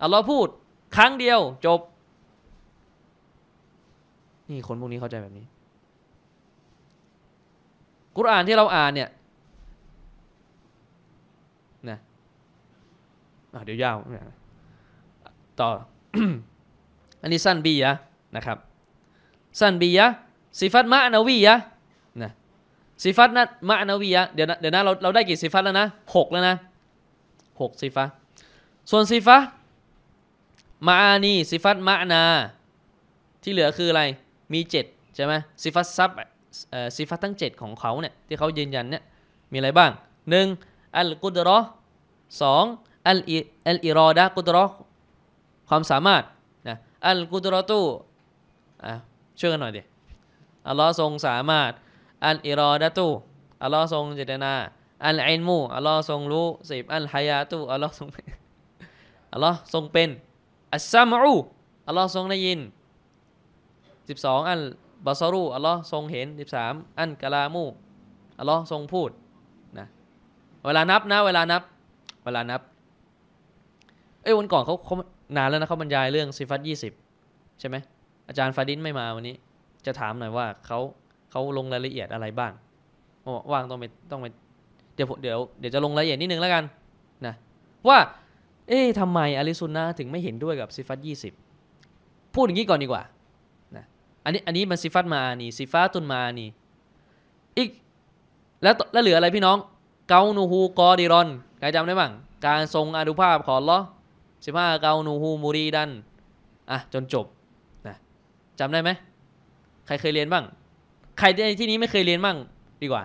A: อัลลอฮ์พูด ครั้ง เดียว จบ นี่คนพวกนี้เข้าใจแบบนี้ กุรอานที่เราอ่านเนี่ยเดี๋ยว ยาวต่อ อันนี้สั้นบียะนะครับ สั้นบียะสิฟัตมะนาวียะนะสิฟัตนะมะนาวียะเดี๋ยวนะเดี๋ยวนะเรา เราได้กี่สิฟัตแล้วนะหกแล้วนะหกสิฟัตส่วนสิฟัตมาอานีสิฟัตมะนาที่เหลือคืออะไรมีเจ็ดใช่ไหมสิฟัตซับสิฟัตทั้งเจ็ดของเขาเนี่ยที่เขายืนยันเนี่ยมีอะไรบ้างหนึ่งอัลกุดรอสองอัลอัลอิรอดะกุตรอความสามารถนะอัลกุตรอตูอ่ะช่วยกันหน่อยดิอัลลอฮ์ทรงสามารถอัลอิรอดะตูอัลลอฮ์ทรงเจตนาอัลอนมูอัลลอฮ์ทรงรู้สิบอัลฮายาตูอัลลอฮ์ทรงอัลลอฮ์ทรงเป็นอัสซามูอัลลอฮ์ทรงได้ยินสิบสองอันบาซารูอัลลอฮ์ทรงเห็นสิบสามอันกะลามูอัลลอฮ์ทรงพูดนะเวลานับนะเวลานับ เวลานับเอ้ยวันก่อนเขาเขานานแล้วนะเขาบรรยายเรื่องซีฟัตยี่สิบใช่ไหม อาจารย์ฟาดินไม่มาวันนี้ จะถามหน่อยว่าเขาเขาลงรายละเอียดอะไรบ้างว่างต้องไป ต้องไป เดี๋ยว เดี๋ยวเดี๋ยวจะลงรายละเอียดนิดนึงแล้วกันนะว่า เอ๊ะทำไมอาริซุนนาถึงไม่เห็นด้วยกับซีฟัตยี่สิบพูดอย่างนี้ก่อนดีกว่านะอันนี้อันนี้มันซีฟัตมาอนี้ซีฟาตุนมาอนี้อีกแล้วแล้วเหลืออะไรพี่น้องเกาโนฮูกอดิรอนใครจำได้บ้างการทรงอนุภาพของลอสิบห้าเกานูฮู มูรีดันอ่ะจนจบนะจำได้ไหม ใครเคยเรียนบ้าง ใครในที่นี้ไม่เคยเรียนบ้าง ดีกว่า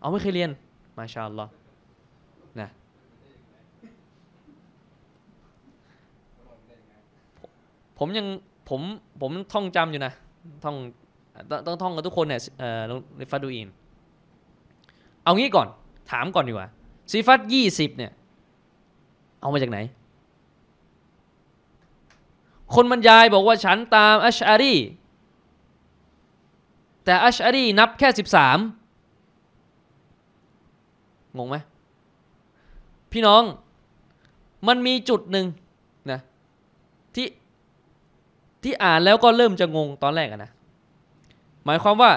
A: เอาไม่เคยเรียน มาชาอัลลอฮนะผมยังผมผมท่องจำอยู่นะท่องต้องท่องกับทุกคนเนี่ยเอ่อในฟาดูอินเอางี้ก่อน ถามก่อนดีกว่าซีฟัตยี่สิบเนี่ยเอามาจากไหนคนบรรยายบอกว่าฉันตามอัชอารีแต่อัชอารีนับแค่ 13 งงไหมพี่น้องมันมีจุดหนึ่งนะที่ที่อ่านแล้วก็เริ่มจะงงตอนแรกนะ หมายความว่า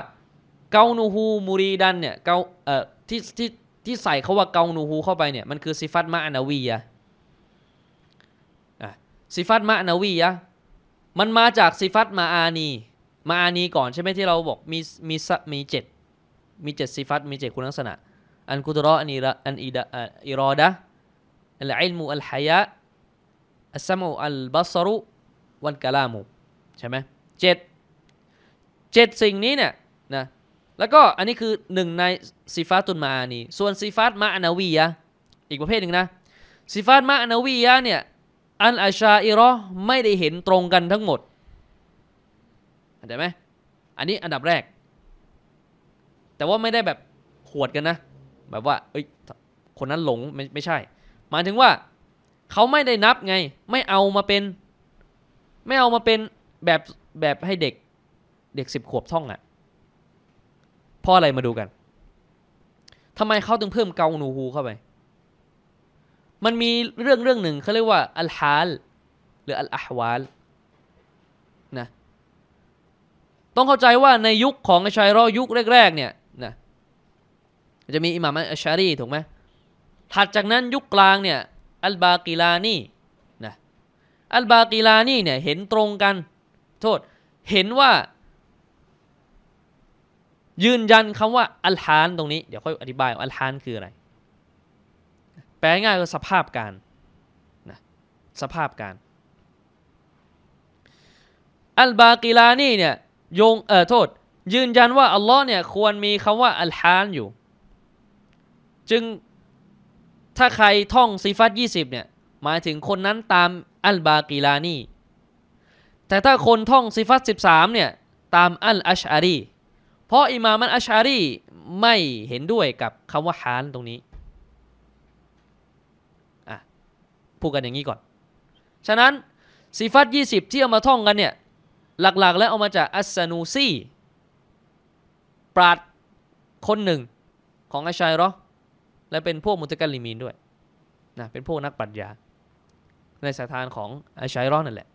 A: เกาโนฮูมูรีดันเนี่ยเกาเอ่อที่ที่ที่ใส่เขาว่าเกาโนฮูเข้าไปเนี่ย มันคือซิฟัตมาอานาวีอะซิฟัตมะนาวียะ มันมาจากซิฟัตมาอานี มาอานีก่อนใช่ไหมที่เราบอกมี มีมีเจ็ดมีเจ็ดซิฟัต มีเจ็ดคุณลักษณะ อันกุตรออันอิระอันอิดะอิรอดะอัลอิลมุอัลฮยะอัสมุอัลบัสรุ วันกะลามุใช่ไหมเจ็ดเจ็ดสิ่งนี้เนี่ยนะแล้วก็อันนี้คือหนึ่งในซิฟัตุนมาอานีส่วนซิฟัตมะนาวียะอีกประเภทหนึ่งนะซิฟัตมะนาวียะเนี่ยอันอาชาอิรอไม่ได้เห็นตรงกันทั้งหมดเข้าใจไหมอันนี้อันดับแรก แต่ว่าไม่ได้แบบขวดกันนะแบบว่า เอ้ย คนนั้นหลงไม่ไม่ใช่ หมายถึงว่า เขาไม่ได้นับไงไม่เอามาเป็น ไม่เอามาเป็นแบบแบบให้เด็ก เด็กสิบขวบท่องอะ่ะเพราะอะไรมาดูกันทำไมเขาถึงเพิ่มเกาหนูฮูเข้าไปมันมีเรื่องเรื่องหนึ่งเขาเรียกว่า อัลฮาลหรืออัลอาฮวาลนะต้องเข้าใจว่าในยุคของอัชชัยรอยุคแรกๆ เนี่ยนะจะมีอิหม่ามอัชชารีถูกไหมถัดจากนั้นยุคกลางเนี่ยอัลบากีลานีนะอัลบากีลานีเนี่ย เห็นตรงกัน โทษ เห็นว่า ยืนยันคำว่าอัลฮานตรงนี้ เดี๋ยวค่อยอธิบายอัลฮานคืออะไรแปลง่ายก็สภาพการนะสภาพการ อัลบากิลานี่เนี่ยโยงเออโทษยืนยันว่าอัลลอฮ์เนี่ยควรมีคำว่าอัลฮานอยู่ จึงถ้าใครท่องซีฟัติบเนี่ยหมายถึงคนนั้นตามอัลบากิลานีแต่ถ้าคนท่องซีฟัตามเนี่ยตามอัลอัชอารีเพราะ อิมามันอัชอารีไม่เห็นด้วยกับคำว่าฮานตรงนี้พูดกันอย่างนี้ก่อน ฉะนั้นสีฟัตยี่สิบที่เอามาท่องกันเนี่ย หลักๆแล้วเอามาจากอัสนูซีปราด คนหนึ่งของอาชัยรอและเป็น พวก มุตะกัลลิมีน ด้วยนะเป็น พวก นักปรัชญาในสถานของอาชัยรอนั่นแหละ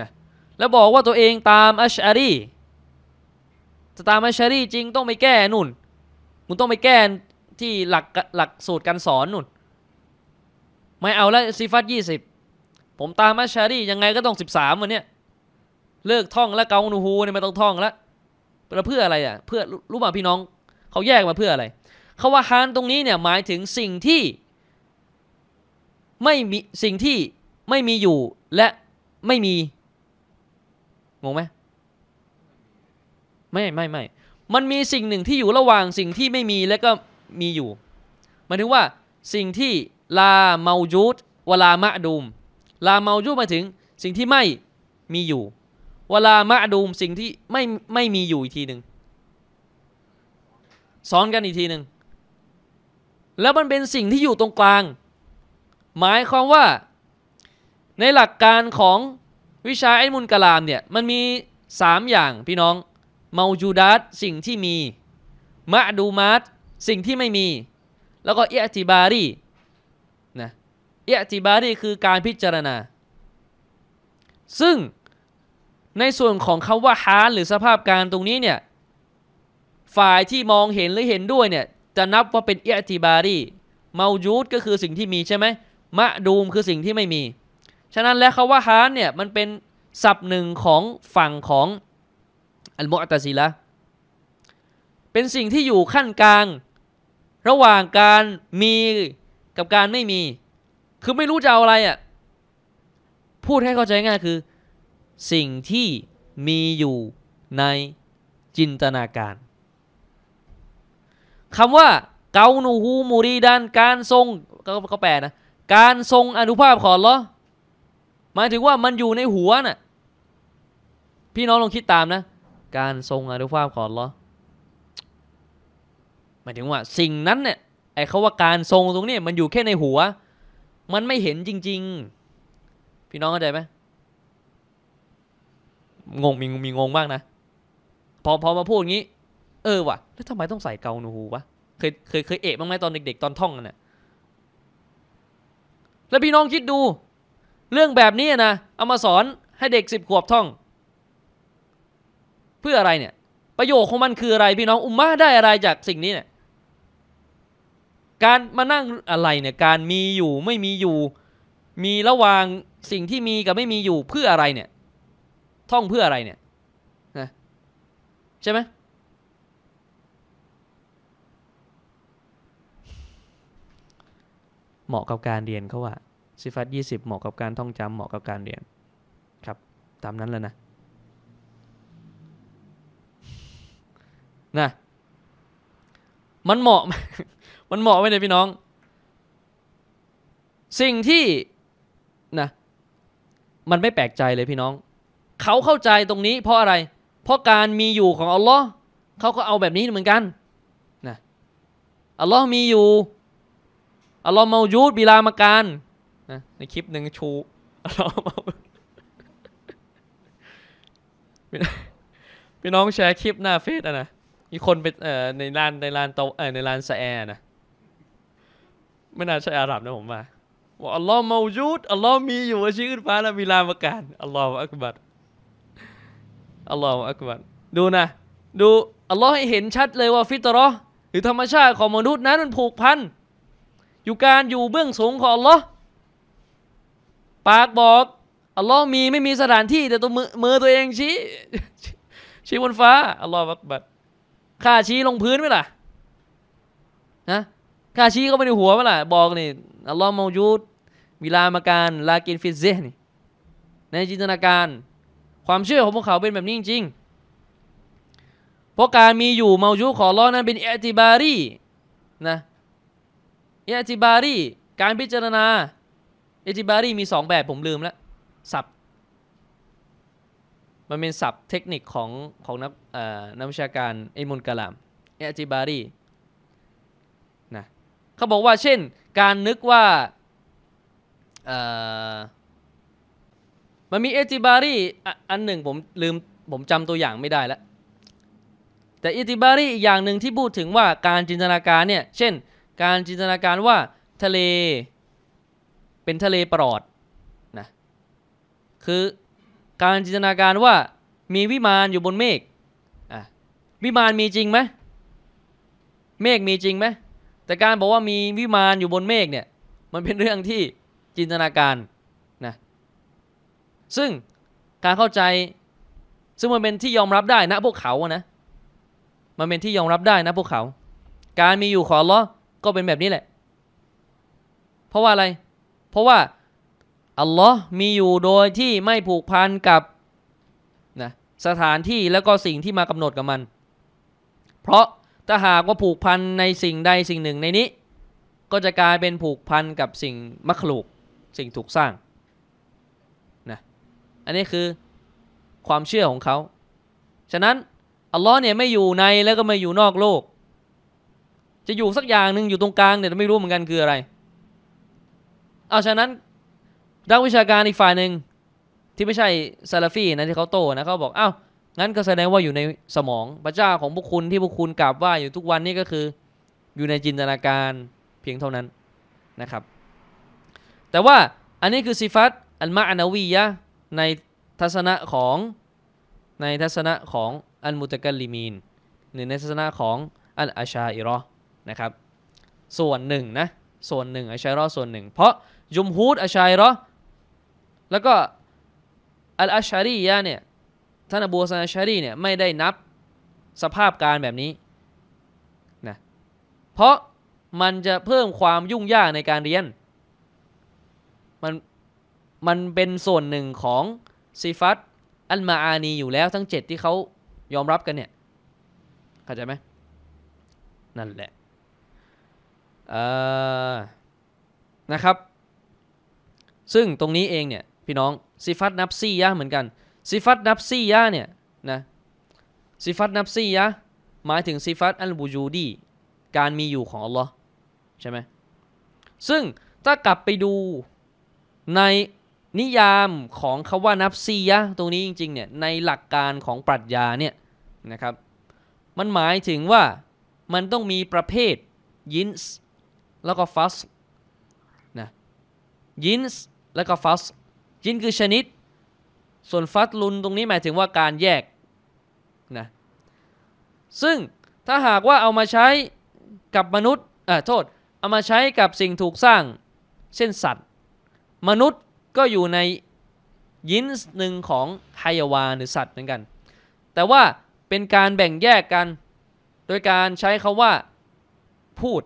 A: นะแล้วบอกว่าตัวเองตามอัชอารีจะตามอัชอารีจริงต้องไปแก้นุ่นมึงต้องไปแก้ที่หลักหลักสูตรการสอนนุ่นไม่เอาแล้วซีฟัตยี่สิบผมตามมัชชารียังไงก็ต้องสิบสามวันเนี้ยเลิกท่องและเกานูฮูเนี่ยไม่ต้องท่องแล้วเพื่ออะไรอ่ะ เพื่อรู้ป่ะพี่น้องเขาแยกมาเพื่ออะไรเขาว่าฮานตรงนี้เนี่ย หมายถึงสิ่งที่ ไม่ มี สิ่งที่ไม่มีอยู่ และไม่มีงงไหมไม่ไม่ไม่มันมีสิ่งหนึ่งที่อยู่ระหว่าง สิ่งที่ไม่มีและก็มีอยู่หมายถึงว่าสิ่งที่ลาเมาจูดเวลามะดูมลาเมาจูดหมายถึงสิ่งที่ไม่มีอยู่เวลามะดูมสิ่งที่ไม่ไม่มีอยู่อีกทีหนึ่งซ้อนกันอีกทีหนึ่งแล้วมันเป็นสิ่งที่อยู่ตรงกลาง หมายความว่า ในหลักการของวิชาไอ้มุลกลามเนี่ยมันมี 3 อย่างพี่น้องเมาจูดัสสิ่งที่มีมะดูมัสสิ่งที่ไม่มี แล้วก็เอติบารีเอติบารีคือการพิจารณา ซึ่งในส่วนของคำว่าฮาหรือสภาพการตรงนี้เนี่ย ฝ่ายที่มองเห็นหรือเห็นด้วยเนี่ยจะนับว่าเป็นเอติบารีเมายูดก็คือสิ่งที่มีใช่ไหมมะดูมคือสิ่งที่ไม่มี ฉะนั้นแล้วคาว่าฮานเนี่ยมันเป็นศัพท์หนึ่งของฝั่งของอัลมุอตซีละ เป็นสิ่งที่อยู่ขั้นกลาง ระหว่างการมีกับการไม่มีคือไม่รู้ จะเอา อะไรอะ่ะ พูดให้เข้าใจง่ายคือ สิ่งที่มีอยู่ในจินตนาการคำว่าเกาหนูฮูมูรีดันการทรง ก็ แปลนะการทรงอนุภาพของรอหมายถึงว่ามันอยู่ในหัวน่ะพี่น้องลองคิด ตามนะ การทรงอนุภาพของรอหมายถึงว่าสิ่งนั้นเนี่ยไอ้เขาว่าการทรง ตรงนี้มันอยู่แค่ในหัวมันไม่เห็นจริง ๆ พี่น้องเข้าใจไหมงงมีมีงงมากนะ พอพอมาพูดงี้ เออว่ะ แล้วทำไมต้องใส่เกาหนูหูวะ เคยเคยเคยเอะบ้างไหมตอนเด็กๆตอนท่องกันน่ะ แล้วพี่น้องคิดดู เรื่องแบบนี้นะ เอามาสอนให้เด็กสิบขวบท่อง เพื่ออะไรเนี่ย ประโยชน์ของมันคืออะไร พี่น้อง อุมมาได้อะไรจากสิ่งนี้เนี่ยการมานั่งอะไรเนี่ย การมีอยู่ไม่มีอยู่ มีระหว่างสิ่งที่มีกับไม่มีอยู่เพื่ออะไรเนี่ย ท่องเพื่ออะไรเนี่ยนะใช่ไหมเหมาะกับการเรียนเขาว่าซิฟัตยี่สิบเหมาะกับการท่องจำเหมาะกับการเรียน ครับตามนั้นแล้วนะนะมันเหมาะมันเหมาะไว้เลยพี่น้อง สิ่งที่นะมันไม่แปลกใจเลยพี่น้อง เขาเข้าใจตรงนี้เพราะอะไร เพราะการมีอยู่ของอัลลอฮ์เขาก็เอาแบบนี้เหมือนกันนะ อัลลอฮ์มีอยู่ อัลลอฮ์มายูดบิลามาการนะในคลิปหนึ่งชูอัลลอฮ์มาพี่น้องแชร์คลิปหน้าเฟซอะนะมีคนไปเอ่อในลานในลานโตเอ่อในลานสแอร์นะไม่น่าใช่อาหรับนะผมว่าว่าอัลลอฮ์มายูดอัลลอฮ์มีอยู่ชี้ขึ้นฟ้าและมีลามการอัลลอฮ์อักบัดอัลลอฮ์อักบัดดูนะ ดูอัลลอฮ์ให้เห็นชัดเลยว่าฟิตรอหรือธรรมชาติของมนุษย์นั้นมันผูกพัน อยู่การอยู่เบื้องสูงของอัลลอฮ์ปากบอกอัลลอฮ์มีไม่มีสถานที่ แต่ตัวมือมือตัวเองชี้ ชี้บนฟ้าอัลลอฮ์อักบัดข้าชี้ลงพื้นไหมล่ะนะกาชีก็ไม่ได้หัวเมื่อไหร่บอกนี่อัลลอฮ์มองยูดมีลามาการลากินฟิซเซนี่ในจินตนาการความเชื่อของพวกเขาเป็นแบบนี้จริงเพราะการมีอยู่เมายูของล้อนั้นเป็นเอติบารีนะเอติบารีการพิจารณาเอติบารีมีสองแบบ ผมลืมแล้วสับมันเป็นศัพท์เทคนิคของของนักนักวิชาการอมุลกะลามเอติบารีเขาบอกว่าเช่นการนึกว่ามันมีเอติบารีอันหนึ่งผมลืมผมจำตัวอย่างไม่ได้แล้วแต่เอติบารีอีกอย่างหนึ่งที่พูดถึงว่าการจินตนาการเนี่ยเช่น การจินตนาการว่าทะเลเป็นทะเลปลอดนะคือการจินตนาการว่ามีวิมานอยู่บนเมฆอ่ะวิมานมีจริงไหมเมฆมีจริงไหมแต่การบอกว่ามีวิมานอยู่บนเมฆเนี่ย มันเป็นเรื่องที่จินตนาการนะ ซึ่งการเข้าใจ ซึ่งมันเป็นที่ยอมรับได้นะพวกเขาอะนะ มันเป็นที่ยอมรับได้นะพวกเขา การมีอยู่ของลอก็เป็นแบบนี้แหละ เพราะว่าอะไร เพราะว่าอัลลอฮ์มีอยู่โดยที่ไม่ผูกพันกับนะสถานที่แล้วก็สิ่งที่มากำหนดกับมัน เพราะถ้าหาก ว่า ผูกพันในสิ่งใดสิ่งหนึ่งในนี้ ก็จะกลายเป็นผูกพัน กับสิ่งมัคลูกสิ่งถูกสร้างนะอันนี้คือความเชื่อของเขา ฉะนั้นอัลลอฮ์เนี่ยไม่อยู่ในแล้วก็ไม่อยู่นอกโลก จะอยู่สักอย่างหนึ่งอยู่ตรงกลางเนี่ยไม่รู้เหมือนกันคืออะไรเอาฉะนั้นนักวิชาการอีกฝ่ายหนึ่งที่ไม่ใช่ซาลาฟีนะที่เขาโตนะเขาบอกเอา้างั้นก็แสดงว่าอยู่ในสมองพระเจ้าของพวกคุณที่พวกคุณกราบไหว้อยู่ทุกวันนี้ก็คืออยู่ในจินตนาการเพียงเท่านั้นนะครับ แต่ว่าอันนี้คือสิฟัตอัลมาอานาวียะในทัศนะของ ในทัศนะของอัลมุตะกัลลิมีนหรือในทัศนะของอัลอาชาอิรอนะครับ ส่วนหนึ่งนะส่วนหนึ่งอาชาอิรอส่วนหนึ่งเพราะยุมฮูดอาชาอิรอแล้วก็อัลอาชารียะเนี่ยท่านอบูซาชารีเนี่ยไม่ได้นับสภาพการแบบนี้นะเพราะมันจะเพิ่มความยุ่งยากในการเรียน มันมันเป็นส่วนหนึ่งของซีฟัตอันมาอานีอยู่แล้วทั้ง 7 ที่เขายอมรับกันเนี่ยเข้าใจไหมนั่นแหละนะครับ ซึ่งตรงนี้เองเนี่ย พี่น้องซีฟัตนับซี่ยะเหมือนกันซิฟัตนับซียะเนี่ยนะซิฟัตนับซียะหมายถึงซิฟัตอัลบูยูดีการมีอยู่ของอัลลอฮ์ใช่ไหมซึ่ง ถ้ากลับไปดูในนิยามของคาว่านับซียะตรงนี้จริงๆเนี่ยในหลักการของปรัชญาเนี่ยนะครับมันหมายถึงว่ามันต้องมีประเภทยินส์แล้วก็ฟัสนะยินส์แล้วก็ฟัส ยินคือชนิดส่วนฟัดลุนตรงนี้หมายถึงว่าการแยกนะซึ่งถ้าหากว่าเอามาใช้กับมนุษย์อ่าโทษเอามาใช้กับสิ่งถูกสร้างเช่นสัตว์ มนุษย์ก็อยู่ในยินส์หนึ่งของไฮยวาหรือสัตว์เหมือนกัน แต่ว่าเป็นการแบ่งแยกกัน โดยการใช้คาว่าพูด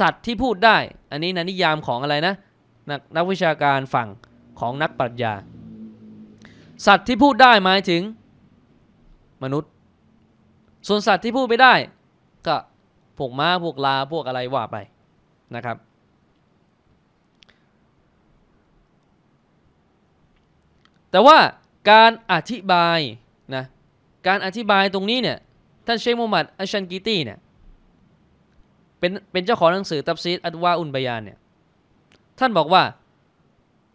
A: สัตว์ที่พูดได้ อันนี้นะนิยามของอะไรนะนักวิชาการฝั่งของนักปรัชญาสัตว์ที่พูดได้หมายถึงมนุษย์ ส่วนสัตว์ที่พูดไม่ได้ก็พวกม้าพวกลาพวกอะไรว่าไปนะครับ แต่ว่าการอธิบาย นะ การอธิบายตรงนี้เนี่ยท่านเชคมูมัดอัชันกิตี้เนี่ยเป็นเป็นเจ้าของหนังสือตับซีดอัตวาอุนบยานเนี่ยท่านบอกว่า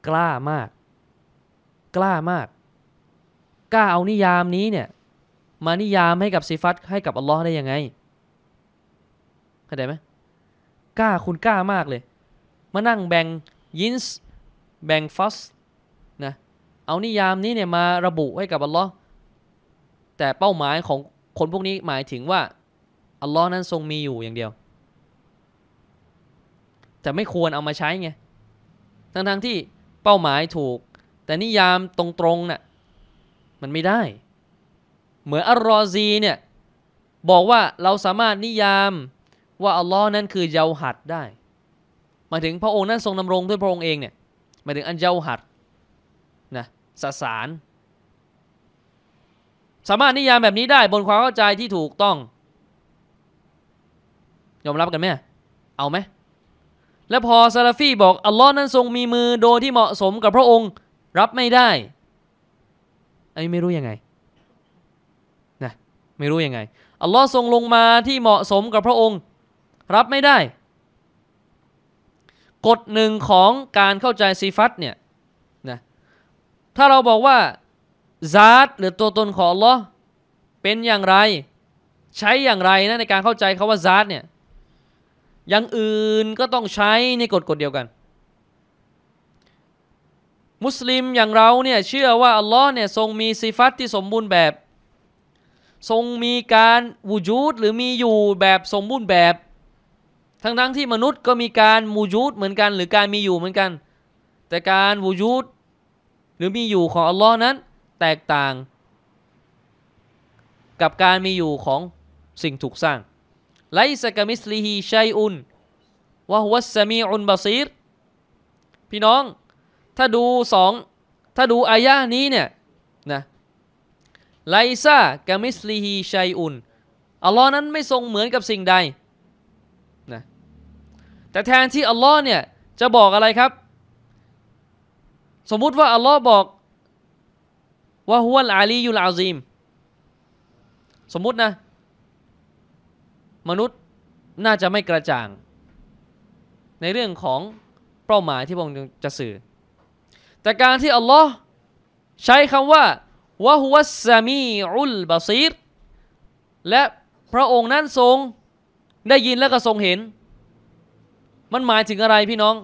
A: กล้ามาก กล้ามากกล้าเอานิยามนี้เนี่ย มานิยามให้กับซีฟัตให้กับอัลลอฮ์ได้ยังไงเข้าใจไหมกล้าคุณกล้ามากเลย มานั่งแบ่งยินส์แบ่งฟัสนะเอานิยามนี้เนี่ยมาระบุให้กับอัลลอฮ์แต่เป้าหมายของคนพวกนี้หมายถึงว่า อัลลอฮ์นั้นทรงมีอยู่อย่างเดียวแต่ไม่ควรเอามาใช้ไงทั้งๆที่เป้าหมายถูก แต่นิยามตรงๆนะ่ะมันไม่ได้ เหมือนอัลรอซีเนี่ยบอกว่าเราสามารถนิยามว่าอัลลอฮ์นั้นคือเยาหัดได้หมายถึงพระองค์นั้น ทรงนำรงด้วยพระองค์เองเนี่ยหมายถึงอันเยาหัดนะสสาร สามารถนิยามแบบนี้ได้บนความเข้าใจที่ถูกต้อง ยอมรับกันไหมเอาไหมและพอซาลาฟีบอกอัลลอฮ์นั้นทรงมีมือโดยที่เหมาะสมกับพระองค์รับไม่ได้อันนี้ไม่รู้ยังไง นะ ไม่รู้ยังไง อัลลอฮ์ทรงลงมาที่เหมาะสมกับพระองค์ รับไม่ได้ กฎหนึ่งของการเข้าใจซีฟัตเนี่ย นะ ถ้าเราบอกว่าซาตหรือตัวตนของอัลลอฮ์เป็นอย่างไร ใช้อย่างไรนะในการเข้าใจคาว่าซาตเนี่ย อย่างอื่นก็ต้องใช้ในกฎกฎเดียวกันมุสลิมอย่างเราเนี่ยเชื่อว่าอัลลอฮ์เนี่ยทรงมีสิฟัตที่สมบูรณ์แบบ ทรงมีการวูจูดหรือมีอยู่แบบสมบูรณ์แบบ ทั้งทั้งที่มนุษย์ก็มีการมูจูดเหมือนกันหรือการมีอยู่เหมือนกัน แต่การวูจูดหรือมีอยู่ของอัลลอฮ์นั้นแตกต่าง กับการมีอยู่ของสิ่งถูกสร้างไลซกามิสลีฮีชัยอุนวะฮุสซามีอุนบาซีรพี่น้องถ้าดูสองถ้าดูอายะนี้เนี่ยนะไลซากามิสลีฮีชัยอุนอัลลอฮ์นั้นไม่ทรงเหมือนกับสิ่งใดนะแต่แทนที่อัลลอฮ์เนี่ยจะบอกอะไรครับ สมมุติว่าอัลลอฮ์บอก ว่าฮุลอาลียุลอาซีม สมมุตินะ มนุษย์น่าจะไม่กระจ่าง ในเรื่องของเป้าหมายที่พระองค์จะสื่อแต่การที่อัลลอฮ์ใช้คำว่า วะฮุวัสซามีอุลบาซีรและพระองค์นั้นทรงได้ยินและก็ทรงเห็น มันหมายถึงอะไรพี่น้อง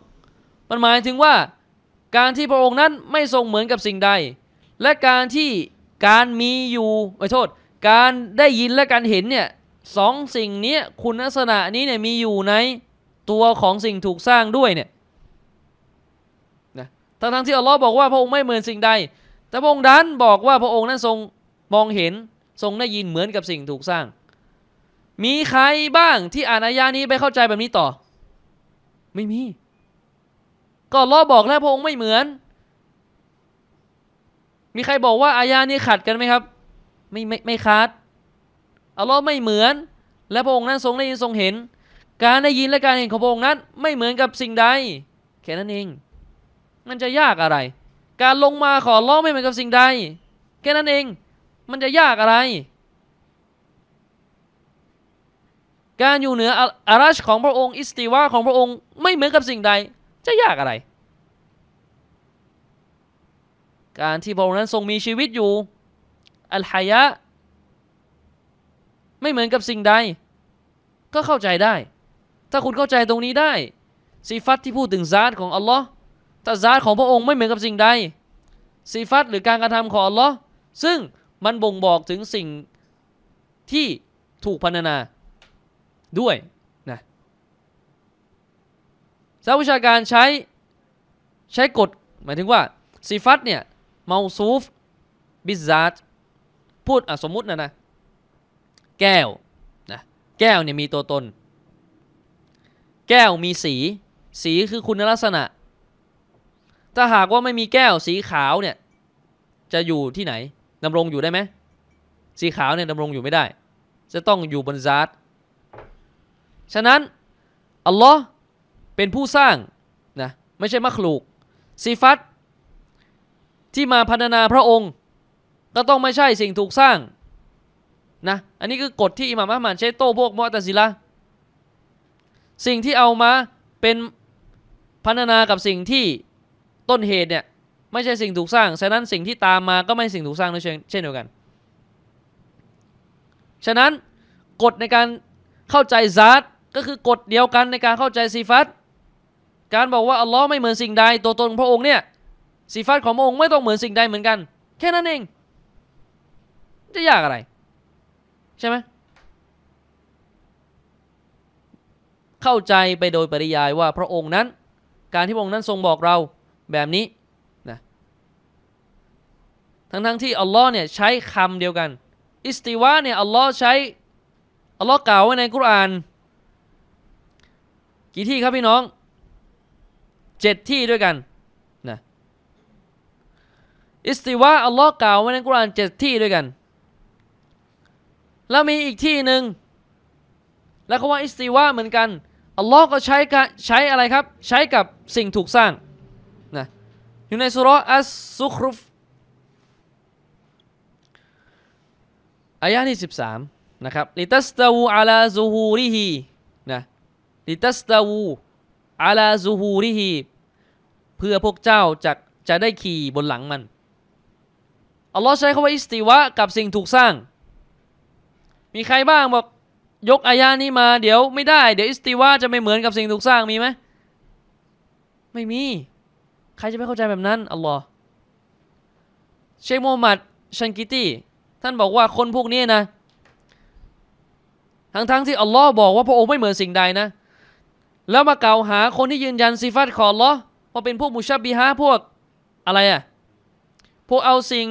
A: มันหมายถึงว่าการที่พระองค์นั้นไม่ทรงเหมือนกับสิ่งใด และการที่การมีอยู่ม่โทษ การได้ยินและการเห็นเนี่ยสองสิ่งนี้คุณลักษณะนี้เนี่ยมีอยู่ใน ตัวของสิ่งถูกสร้างด้วยเนี่ยทั้งทั้งที่อัลลอฮ์บอกว่าพระองค์ไม่เหมือนสิ่งใด แต่พระองค์ดันบอกว่าพระองค์นั้น ทรงมองเห็น ทรงได้ยินเหมือนกับสิ่งถูกสร้าง มีใครบ้างที่อ่านอายานี้ไปเข้าใจแบบนี้ต่อ ไม่มี ก็อัลลอฮ์บอกแล้วพระองค์ไม่เหมือน มีใครบอกว่าอายานี้ขัดกันไหมครับ ไม่ไม่ไม่ขัดอัลลอฮ์ไม่เหมือน และพระองค์นั้นทรงได้ยินทรงเห็น การได้ยินและการเห็นของพระองค์นั้น ไม่เหมือนกับสิ่งใดแค่นั้นเองมันจะยากอะไร การลงมาขอร้องไม่เหมือนกับสิ่งใดแค่นั้นเอง มันจะยากอะไร การอยู่เหนือ อารัชของพระองค์อิสติวาของพระองค์ไม่เหมือนกับสิ่งใด จะยากอะไร การที่พระองค์นั้นทรงมีชีวิตอยู่อัลฮายะ ไม่เหมือนกับสิ่งใด ก็เข้าใจได้ ถ้าคุณเข้าใจตรงนี้ได้สีฟัตที่พูดถึงซาตของอัลลอฮ์ตาซาดของพระองค์ ไม่เหมือนกับสิ่งใดสีฟัตหรือการกระทำของอัลลอฮ์ซึ่งมันบ่งบอกถึงสิ่งที่ถูกพรรณนาด้วยนะสาวิชาการใช้ใช้กฎ หมายถึงว่าสีฟัตเนี่ยเมาซูฟบิซาดพูดสมมุตินะนะแก้วนะแก้วเนี่ยมีตัวตน แก้วมีสีสีคือคุณลักษณะถ้าหากว่าไม่มีแก้วสีขาวเนี่ย จะอยู่ที่ไหนดำรงอยู่ได้ไหมสีขาวเนี่ยดำรงอยู่ไม่ได้ จะต้องอยู่บนซาร์ฉะนั้นอัลลอฮ์เป็นผู้สร้างนะไม่ใช่มักลูกซีฟัตที่มาพัฒนาพระองค์ ก็ต้องไม่ใช่สิ่งถูกสร้าง นะ อันนี้คือกฎที่อิหม่ามอัลมานใช้โต้พวกมอตซิละสิ่งที่เอามาเป็นพัฒนากับสิ่งที่ต้นเหตุเนี่ย ไม่ใช่สิ่งถูกสร้าง ฉะนั้นสิ่งที่ตามมาก็ไม่สิ่งถูกสร้างด้วยเช่นเดียวกัน ฉะนั้นกฎในการเข้าใจซัตก็คือกฎเดียวกันในการเข้าใจซีฟัตการบอกว่าอัลลอฮ์ไม่เหมือนสิ่งใด ตัวตนพระองค์เนี่ยซีฟัตของพระองค์ไม่ต้องเหมือนสิ่งใดเหมือนกัน แค่นั้นเอง จะยากอะไรใช่ไหมเข้าใจไปโดยปริยายว่าพระองค์นั้น การที่พระองค์นั้นทรงบอกเราแบบนี้ นะ ทั้งๆทที่อัลลอฮ์เนี่ยใช้คำเดียวกัน อิสติวะเนี่ยอัลลอฮ์ใช้อัลลอฮ์กล่าวไว้ในกุรานกี่ที่ครับพี่น้อง เจ็ดที่ด้วยกันนะ อิสติวะอัลลอฮ์กล่าวไว้ในกุรานเจ็ดที่ด้วยกัน แล้วมีอีกที่หนึ่งแล้วคำว่าอิสติวะเหมือนกันอัลลอฮ์ก็ใช้ใช้อะไรครับใช้กับสิ่งถูกสร้างอยู่ในสุรอัสซุครุฟ อายะที่ 13 นะครับลิตัสตาวูอาลาซูฮูริฮีนะลิตัสตาวูอาลาซูฮูริฮีเพื่อพวกเจ้าจะจะได้ขี่บนหลังมัน อัลลอฮ์ใช้คำว่าอิสติวะกับสิ่งถูกสร้าง มีใครบ้างบอกยกอายานี้มาเดี๋ยวไม่ได้ เดี๋ยวอิสติวะจะไม่เหมือนกับสิ่งถูกสร้างมีไหม ไม่มีใครจะไม่เข้าใจแบบนั้นอัลลอฮ์เชคโมฮัมหมัด ชันกิตี้ท่านบอกว่าคนพวกนี้นะ ทั้งๆทที่อัลลอฮ์บอกว่าพระองค์ไม่เหมือนสิ่งใดนะ แล้วมากล่าวหาคนที่ยืนยันซีฟัตขอลอว่าเป็นพวกมุชับบีฮะพวกอะไรอะพวกเอาสิ่ง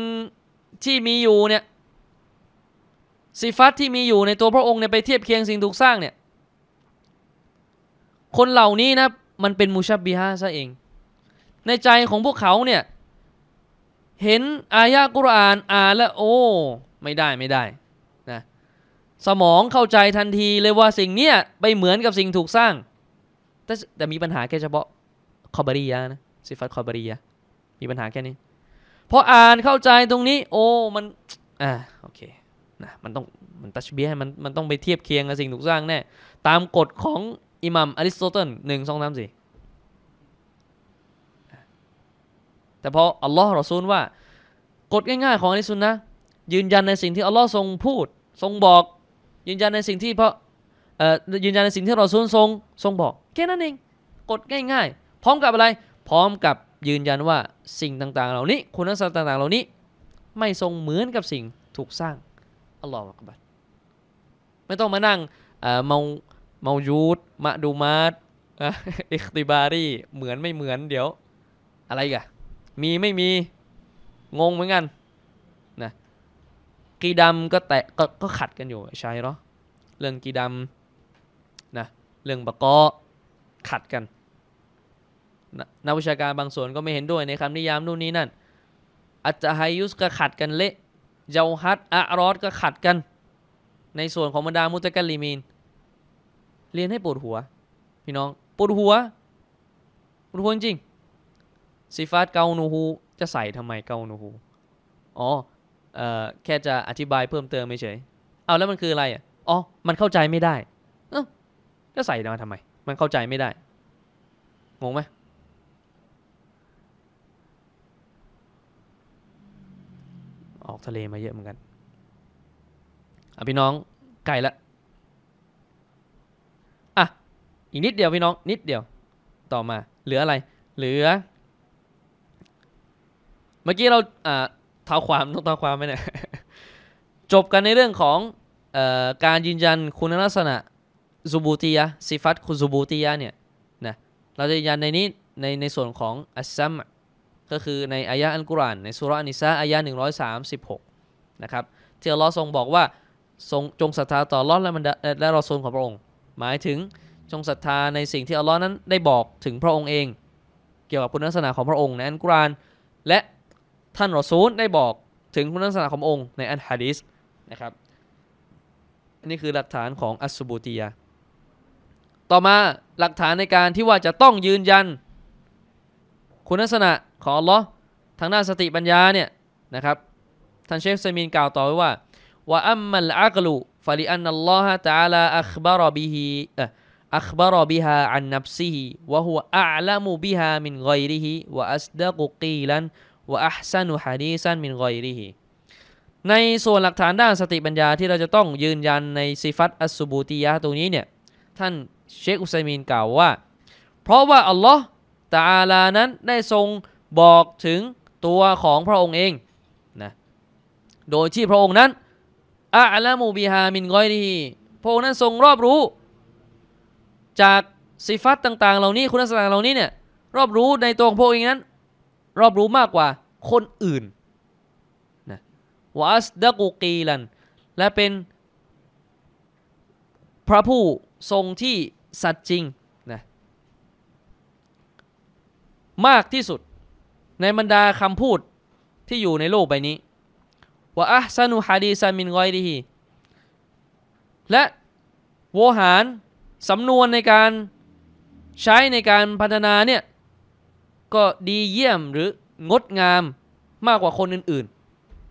A: ที่มีอยู่เนี่ยสีฟัตที่มีอยู่ในตัวพระองค์เนี่ยไปเทียบเคียงสิ่งถูกสร้างเนี่ย คนเหล่านี้นะ มันเป็นมูชับบีฮะซะเองในใจของพวกเขาเนี่ยเห็นอายะกุรอานอ่านแล้วโอ้ไม่ได้ไม่ได้นะสมองเข้าใจทันทีเลยว่าสิ่งเนี้ยไปเหมือนกับสิ่งถูกสร้างแต่แต่มีปัญหาแค่เฉพาะคอบรียานะซิฟัตคอบรียามีปัญหาแค่นี้พออ่านเข้าใจตรงนี้ โอ้ มันอ่าโอเคนะมันต้องมันตัชเบียมันมันต้องไปเทียบเคียงกับสิ่งถูกสร้างแน่ตามกฎของอิหมัมอริสโตเติลหนึ่งสองสามสี่แต่พออัลลอฮ์เราซูลว่ากฎง่ายๆ ของอัลิสุนนะยืนยันในสิ่งที่อัลลอฮ์ทรงพูด ทรงบอก ยืนยันในสิ่งที่เพราะยืนยันในสิ่งที่เราซูลทรง ทรงบอกแค่นั้นเองกฎง่ายๆพร้อมกับอะไร พร้อมกับยืนยันว่าสิ่งต่างๆ เหล่านี้คุณลักษณะต่างๆเหล่านี้ ไม่ทรงเหมือนกับสิ่งถูกสร้างอัลลอฮ์อักบัดไม่ต้องมานั่งเมาเมายูดมาดูมาดอิคติบารีเหมือนไม่เหมือนเดี๋ยวอะไรกันมีไม่มีงงเหมือนกันนะกีดำก็แตะกก็ขัดกันอยู่ใช่หรอเรื่องกีดำนะเรื่องบะกอขัดกันนนักวิชาการบางส่วนก็ไม่เห็นด้วยในคำนิยามนู่นนี้นั่นอัจจายุสก็ขัดกันเละเยาฮัตอะรอดก็ขัดกัน ในส่วนของบรรดามุตะกัลลีมีนเรียนให้ปวดหัวพี่น้องปวดหัวปวดหัวจริงซิฟาตเกานูฮูจะใส่ทำไมเกานูฮูอ๋อเอ่อแค่จะอธิบายเพิ่มเติมไม่เฉยเอาแล้วมันคืออะไรอ๋อ มันเข้าใจไม่ได้เออก็ใส่มาทำไม มันเข้าใจไม่ได้ งงไหม ออกทะเลมาเยอะเหมือนกัน อ่ะพี่น้องไกลละ อ่ะ อีกนิดเดียวพี่น้อง นิดเดียว ต่อมา เหลืออะไร เหลือมื่อกี้เราเท้าความต้องเท้าความไหมเนี่ยจบกันในเรื่องของอการยืนยันคุณลักษณะซูบูติยาซิฟัตคุณซูบูติยาเนี่ยนะเราจะยืนยันในนี้ ในในส่วนของ อัซซัม ก็คือในอายะอันกุรอานในสุรานิซาอายะหนึ่งร้อยสามสิบหกนะครับ ที่อัลลอฮ์ทรงบอกว่าทรงจงศรัทธาต่อลอดและมันและเราซรงของพระองค์ หมายถึงจงศรัทธาในสิ่งที่อัลลอฮ์นั้นได้บอกถึงพระองค์เอง เกี่ยวกับคุณลักษณะของพระองค์ในอันกุรานและท่านรอซูลได้บอกถึงคุณลักษณะขององค์ในอันฮะดีสนะครับอันนี้คือหลักฐานของอัสบูตียต่อมาหลักฐานในการที่ว่าจะต้องยืนยัน คุณลักษณะของอัลลอฮ์ทางด้านสติปัญญาเนี่ยนะครับท่านเชฟซามินกล่าวต่อไว้ว่าว่าอัมมัลอักลุฟะลิอันนัลลอฮะตะอาลาอัคบารบิฮีอัคบารบิฮาอันนับซีฮีวะฮุวะอัลัมุบิฮามินไกรีฮีวะอัสดะกุกีลันวะอัพซันุฮานีซันมินกอยรีฮีในส่วนหลักฐานด้านสติปัญญาที่เราจะต้องยืนยันในซิฟัตอัสบูติยะตรงนี้เนี่ย ท่านเชคอุซัยมินกล่าวว่า เพราะว่าอัลลอฮ์ตาลานั้นได้ทรงบอกถึงตัวของพระองค์เองนะ โดยที่พระองค์นั้นอัลมูบิฮามินกอยดีพระองค์นั้นทรงรอบรู้ จากสิฟัตต่าง ๆเหล่านี้คุณลักษณะเหล่านี้เนี่ยรอบรู้ในตัวของพระองค์นั้นรอบรู้มากกว่าคนอื่นนะวาสดกูกีลัน และเป็นพระผู้ทรงที่สัตย์จริงนะมากที่สุดในบรรดาคำพูดที่อยู่ในโลกใบนี้ว่าอัานุฮะดีซามินกอยดีฮีและโวหารสำนวนในการใช้ในการพัฒนาเนี่ยก็ดีเยี่ยมหรืองดงามมากกว่าคนอื่น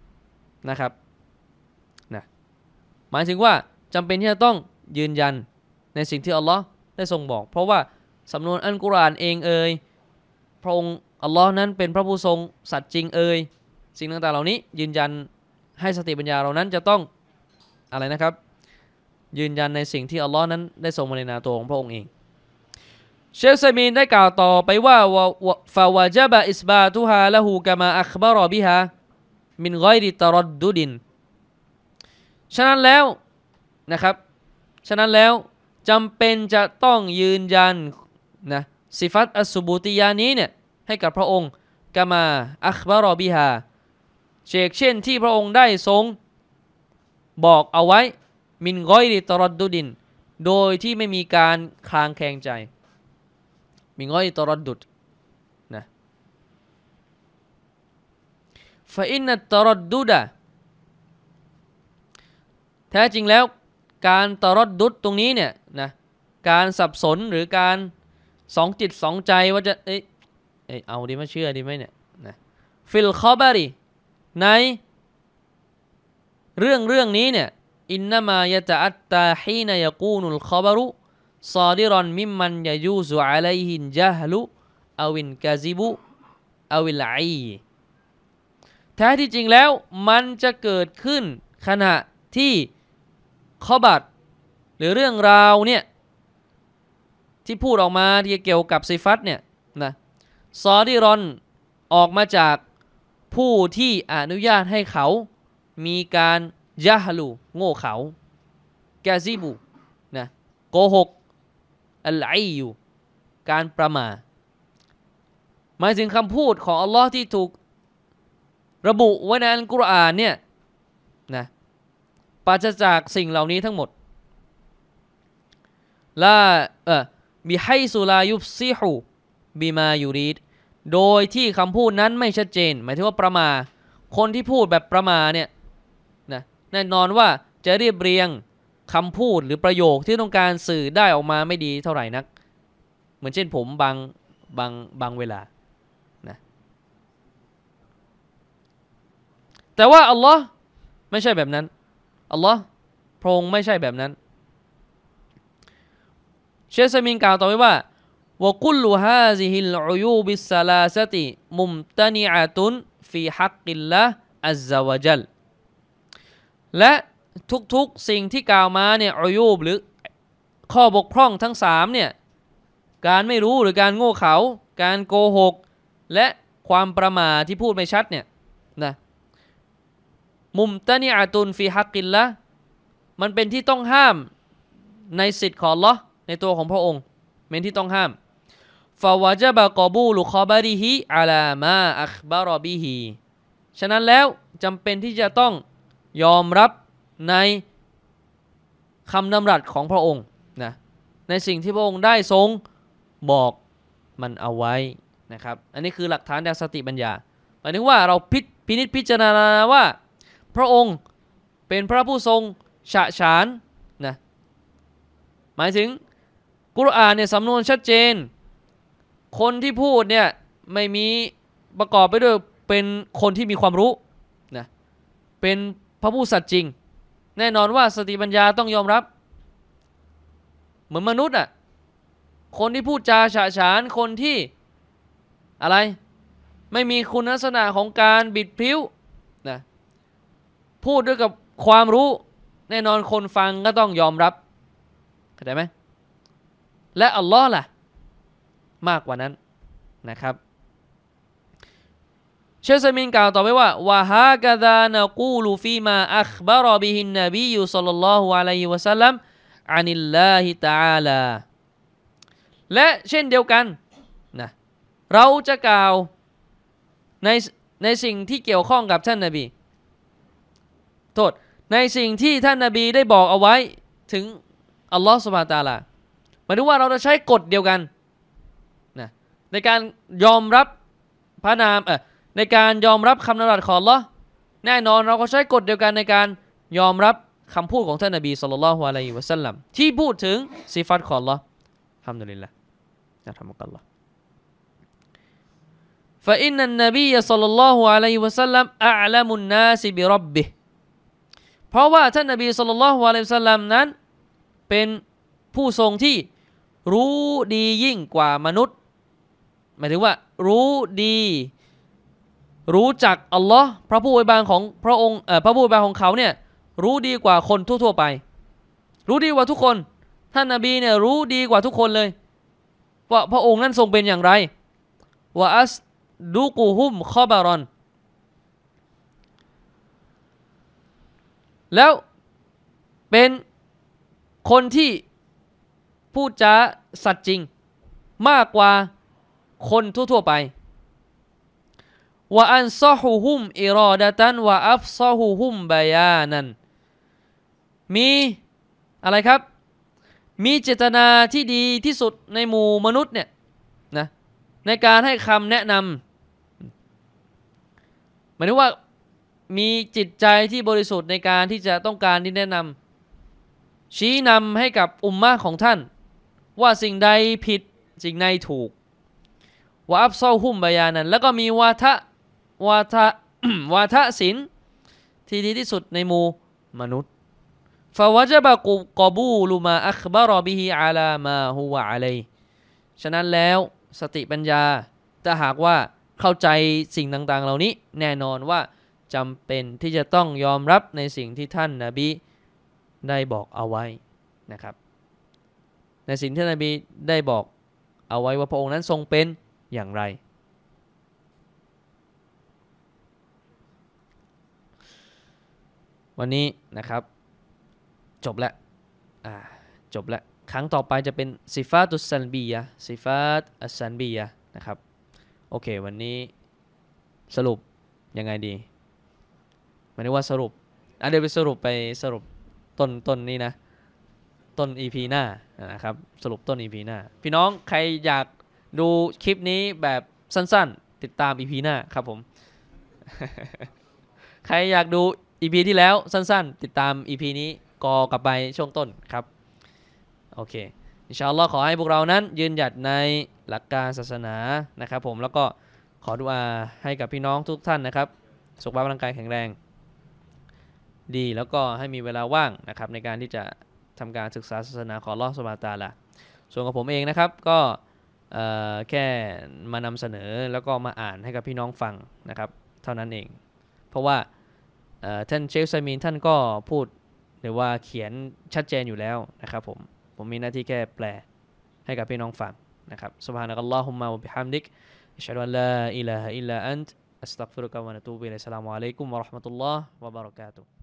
A: ๆนะครับนะหมายถึงว่าจำเป็นที่จะต้องยืนยันในสิ่งที่อัลลอฮ์ได้ทรงบอกเพราะว่าสำนวนอัลกุรอานเองเอ่ยพระองค์อัลลอฮ์นั้นเป็นพระผู้ทรงสัตว์จริงเอ่ยสิ่งต่างๆเหล่านี้ ยืนยันให้สติปัญญาเรานั้นจะต้องอะไรนะครับยืนยันในสิ่งที่อัลลอฮ์นั้นได้ทรงมาในนาตัวของพระองค์เองเชคซมีนได้กล่าวต่อไปว่าฟาวาจบะอิสบาตุฮาละหูกามาอัคบารอบิฮามินไกริตรดดุดิน ฉะนั้นแล้วนะครับ ฉะนั้นแล้วจำเป็นจะต้องยืนยันนะสิฟัตอสุบูติยานี้เนี่ยให้กับพระองค์กามาอัคบารอบิฮาเชกเช่นที่พระองค์ได้ทรงบอกเอาไว้มินไกริตรดดุดิน โดยที่ไม่มีการคลางแคลงใจมิงอยตรดดุดนะฟาอินตรดดุดะแท้จริงแล้ว การตรดดุดตรงนี้เนี่ยนะการสับสนหรือการ สองจิตสองใจว่าจะ เอ้เอ้เอาดีไม่เชื่อดีไหมเนี่ยนะฟิลคอบารีใน เรื่องเรื่องนี้เนี่ยอินนามายะตะอัตตาฮีนยกูนุลคอบารุซอดิรอนมิมันยายูซุอะลัยฮินจาฮลุอาวินกาซิบุอาวิลไอแท้ที่จริงแล้ว มันจะเกิดขึ้นขณะที่ข้อบัตรหรือเรื่องราวเนี่ยที่พูดออกมาที่เกี่ยวกับซิฟัตเนี่ยนะซอดิรอนออกมาจากผู้ที่อนุญาตให้เขา มีการยะฮลูโง่เขาแกซิบุนะโกหกอัลไอยูการประมา หมายถึงคำพูดของอัลลอฮ์ที่ถูกระบุไว้ในอัลกุรอานเนี่ยนะปราศจากสิ่งเหล่านี้ทั้งหมดละเออบิไฮสุลายุบซิฮูบีมายูรีด โดยที่คำพูดนั้นไม่ชัดเจน หมายถึงว่าประมาคนที่พูดแบบประมาเนี่ยนะ แน่นอนว่าจะเรียบเรียงคำพูดหรือประโยคที่ต้องการสื่อได้ออกมาไม่ดีเท่าไหร่นัก เหมือนเช่นผมบางบางบางเวลานะแต่ว่าอัลลอฮ์ไม่ใช่แบบนั้นอัลลอฮ์พระองค์ไม่ใช่แบบนั้น เชสมินกล่าว ต่อไปว่าว่าคุลฮาซิฮิลอุยูบิสลาสติมุมตนิอาตุนฟีฮักกิลละอัลจาวจัล และทุกๆสิ่งที่กล่าวมาเนี่ยอายุบหรือข้อบกพร่องทั้งสามเนี่ยการไม่รู้หรือการโง่เขลาการโกหก และความประมาทที่พูดไม่ชัดเนี่ยนะมุมตะนิอาตุนฟีฮักกินละมันเป็นที่ต้องห้ามในสิทธิ์ของลอในตัวของพระองค์เป็นที่ต้องห้ามฟาวาจบากอบูลุคอบาริฮิอาลามาอัคบารอบีฮีฉะนั้นแล้วจำเป็นที่จะต้องยอมรับในคำดำรัสของพระองค์นะในสิ่งที่พระองค์ได้ทรงบอกมันเอาไว้นะครับอันนี้คือหลักฐานทางสติปัญญาหมายถึงว่าเราพิพนิจพิจารณาว่า พระองค์เป็นพระผู้ทรงฉะฉานนะหมายถึงกุรอานเนี่ยสำนวนชัดเจน คนที่พูดเนี่ยไม่มีประกอบไปด้วยเป็นคนที่มีความรู้นะเป็นพระผู้สัตว์จริงแน่นอนว่าสติปัญญาต้องยอมรับ เหมือนมนุษย์อ่ะคนที่พูดจาฉะฉานคนที่อะไร ไม่มีคุณลักษณะของการบิดพิ้วนะพูดด้วยกับความรู้ แน่นอนคนฟังก็ต้องยอมรับเข้าใจไหม และอัลลอฮ์ล่ะ มากกว่านั้นนะครับเชสมินกล่าวต่อไปว่าวะฮากะดานะกูลูฟีมาอัคบารอบิฮินนบียูสัลลัลลอฮุอะลัยฮิวะสัลลัมอานิลลาฮิตาอาลาและเช่นเดียวกันนะเราจะกล่าวในในสิ่งที่เกี่ยวข้องกับท่านนาบีโทษ ในสิ่งที่ท่านนาบีได้บอกเอาไว้ถึงอัลลอฮ์สุบะตาลาหมายถึงว่าเราจะใช้กฎเดียวกันนะในการยอมรับพระนามเออในการยอมรับคำนรัสของละแน่นอนเราก็ใช้กฎเดียวกันในการยอมรับคำพูดของท่านนบีสุลต่านลฮุอะลัยวะสัลลัมที่พูดถึงสิฟัตของลอฮัมดุลิลละนะทุกันละ فإن النبي صلى الله عليه وسلم أعلم الناس بربه เพราะว่าท่านนบีสุลต่านลฮุอะลัยวะสัลลัมนั้น เป็นผู้ทรงที่รู้ดียิ่งกว่ามนุษย์หมายถึงว่ารู้ดีรู้จักอัลลอฮ์พระผู้อวยบารของพระองค์พระผู้อวยบารของเขาเนี่ยรู้ดีกว่าคนทั่วๆไป รู้ดีกว่าทุกคน ท่านนาบีเนี่ยรู้ดีกว่าทุกคนเลยว่าพระองค์นั้นทรงเป็นอย่างไรวะอัสดูกูฮุมคอบารอน แล้วเป็นคนที่พูดจาสัตย์จริง มากกว่าคนทั่วๆไปว่าอันซอฮูฮุมอิรอดะตันว่าอัฟซอฮูฮุมบายานัน มีอะไรครับ มีเจตนาที่ดีที่สุดในหมู่มนุษย์เนี่ยนะในการให้คำแนะนำหมายถึงว่ามีจิตใจที่บริสุทธิ์ในการที่จะต้องการที่แนะนำชี้นำให้กับอุมมะของท่าน ว่าสิ่งใดผิดสิ่งใดถูกว่าอับเศร้าหุ้มบายานันแล้วก็มีวาทะวาทะวาทะศิลป์ที่ดีที่สุดในหมู่มนุษย์ฟาวจบะกุกอบูลูมาอัคบารอบิฮิอาลามาฮูวะอะไลฉะนั้นแล้วสติปัญญาถ้าหากว่าเข้าใจสิ่งต่างๆเหล่านี้ แน่นอนว่าจำเป็นที่จะต้องยอมรับในสิ่งที่ท่านนาบีได้บอกเอาไว้นะครับ ในสิ่งที่นบีได้บอกเอาไว้ว่าพระองค์นั้นทรงเป็นอย่างไรวันนี้นะครับจบแล้วจบแล้วครั้งต่อไปจะเป็นซิฟาตุสันบียะซิฟาตอัสันบียะนะครับ โอเค วันนี้ สรุปยังไงดีมันเรียกว่าสรุปอเดี๋ยวไปสรุปไปสรุปต้นต้นนี้นะ ต้น EP หน้านะครับ สรุปต้น EP หน้า พี่น้องใครอยากดูคลิปนี้แบบสั้น ๆ ติดตาม EP หน้าครับผม ใครอยากดูอีพีที่แล้วสั้น ๆ ติดตามอีพีนี้กอกลับไปช่วงต้นครับโอเคอินชาอัลลอฮ์ขอให้พวกเรานั้น ยืนหยัดในหลักการศาสนานะครับ ผมแล้วก็ขอดุอาให้กับพี่น้องทุกท่านนะครับ สุขภาพร่างกายแข็งแรง ดีแล้วก็ให้มีเวลาว่างนะครับในการที่จะทำการศึกษาศาสนาขอรออสบาตาละส่วนกับผมเองนะครับก็แค่มานำเสนอแล้วก็มาอ่านให้กับพี่น้องฟังนะครับเท่านั้นเอง เพราะว่าท่านเชฟไซมินท่านก็พูดหรือว่าเขียนชัดเจนอยู่แล้ว นะครับผม ผมมีหน้าที่แค่แปลให้กับพี่น้องฟังนะครับสุบานะกัลลอฮุมมาวะบิฮัมดิกอัชฮะดุอัลลออิลาฮะอิลลาอันต์อัสตัฆฟิรุกะวะนะตูบิอิลัยสลามุอะลัยกุมวะเราะห์มะตุลลอฮ์วะบะเราะกาตุฮ์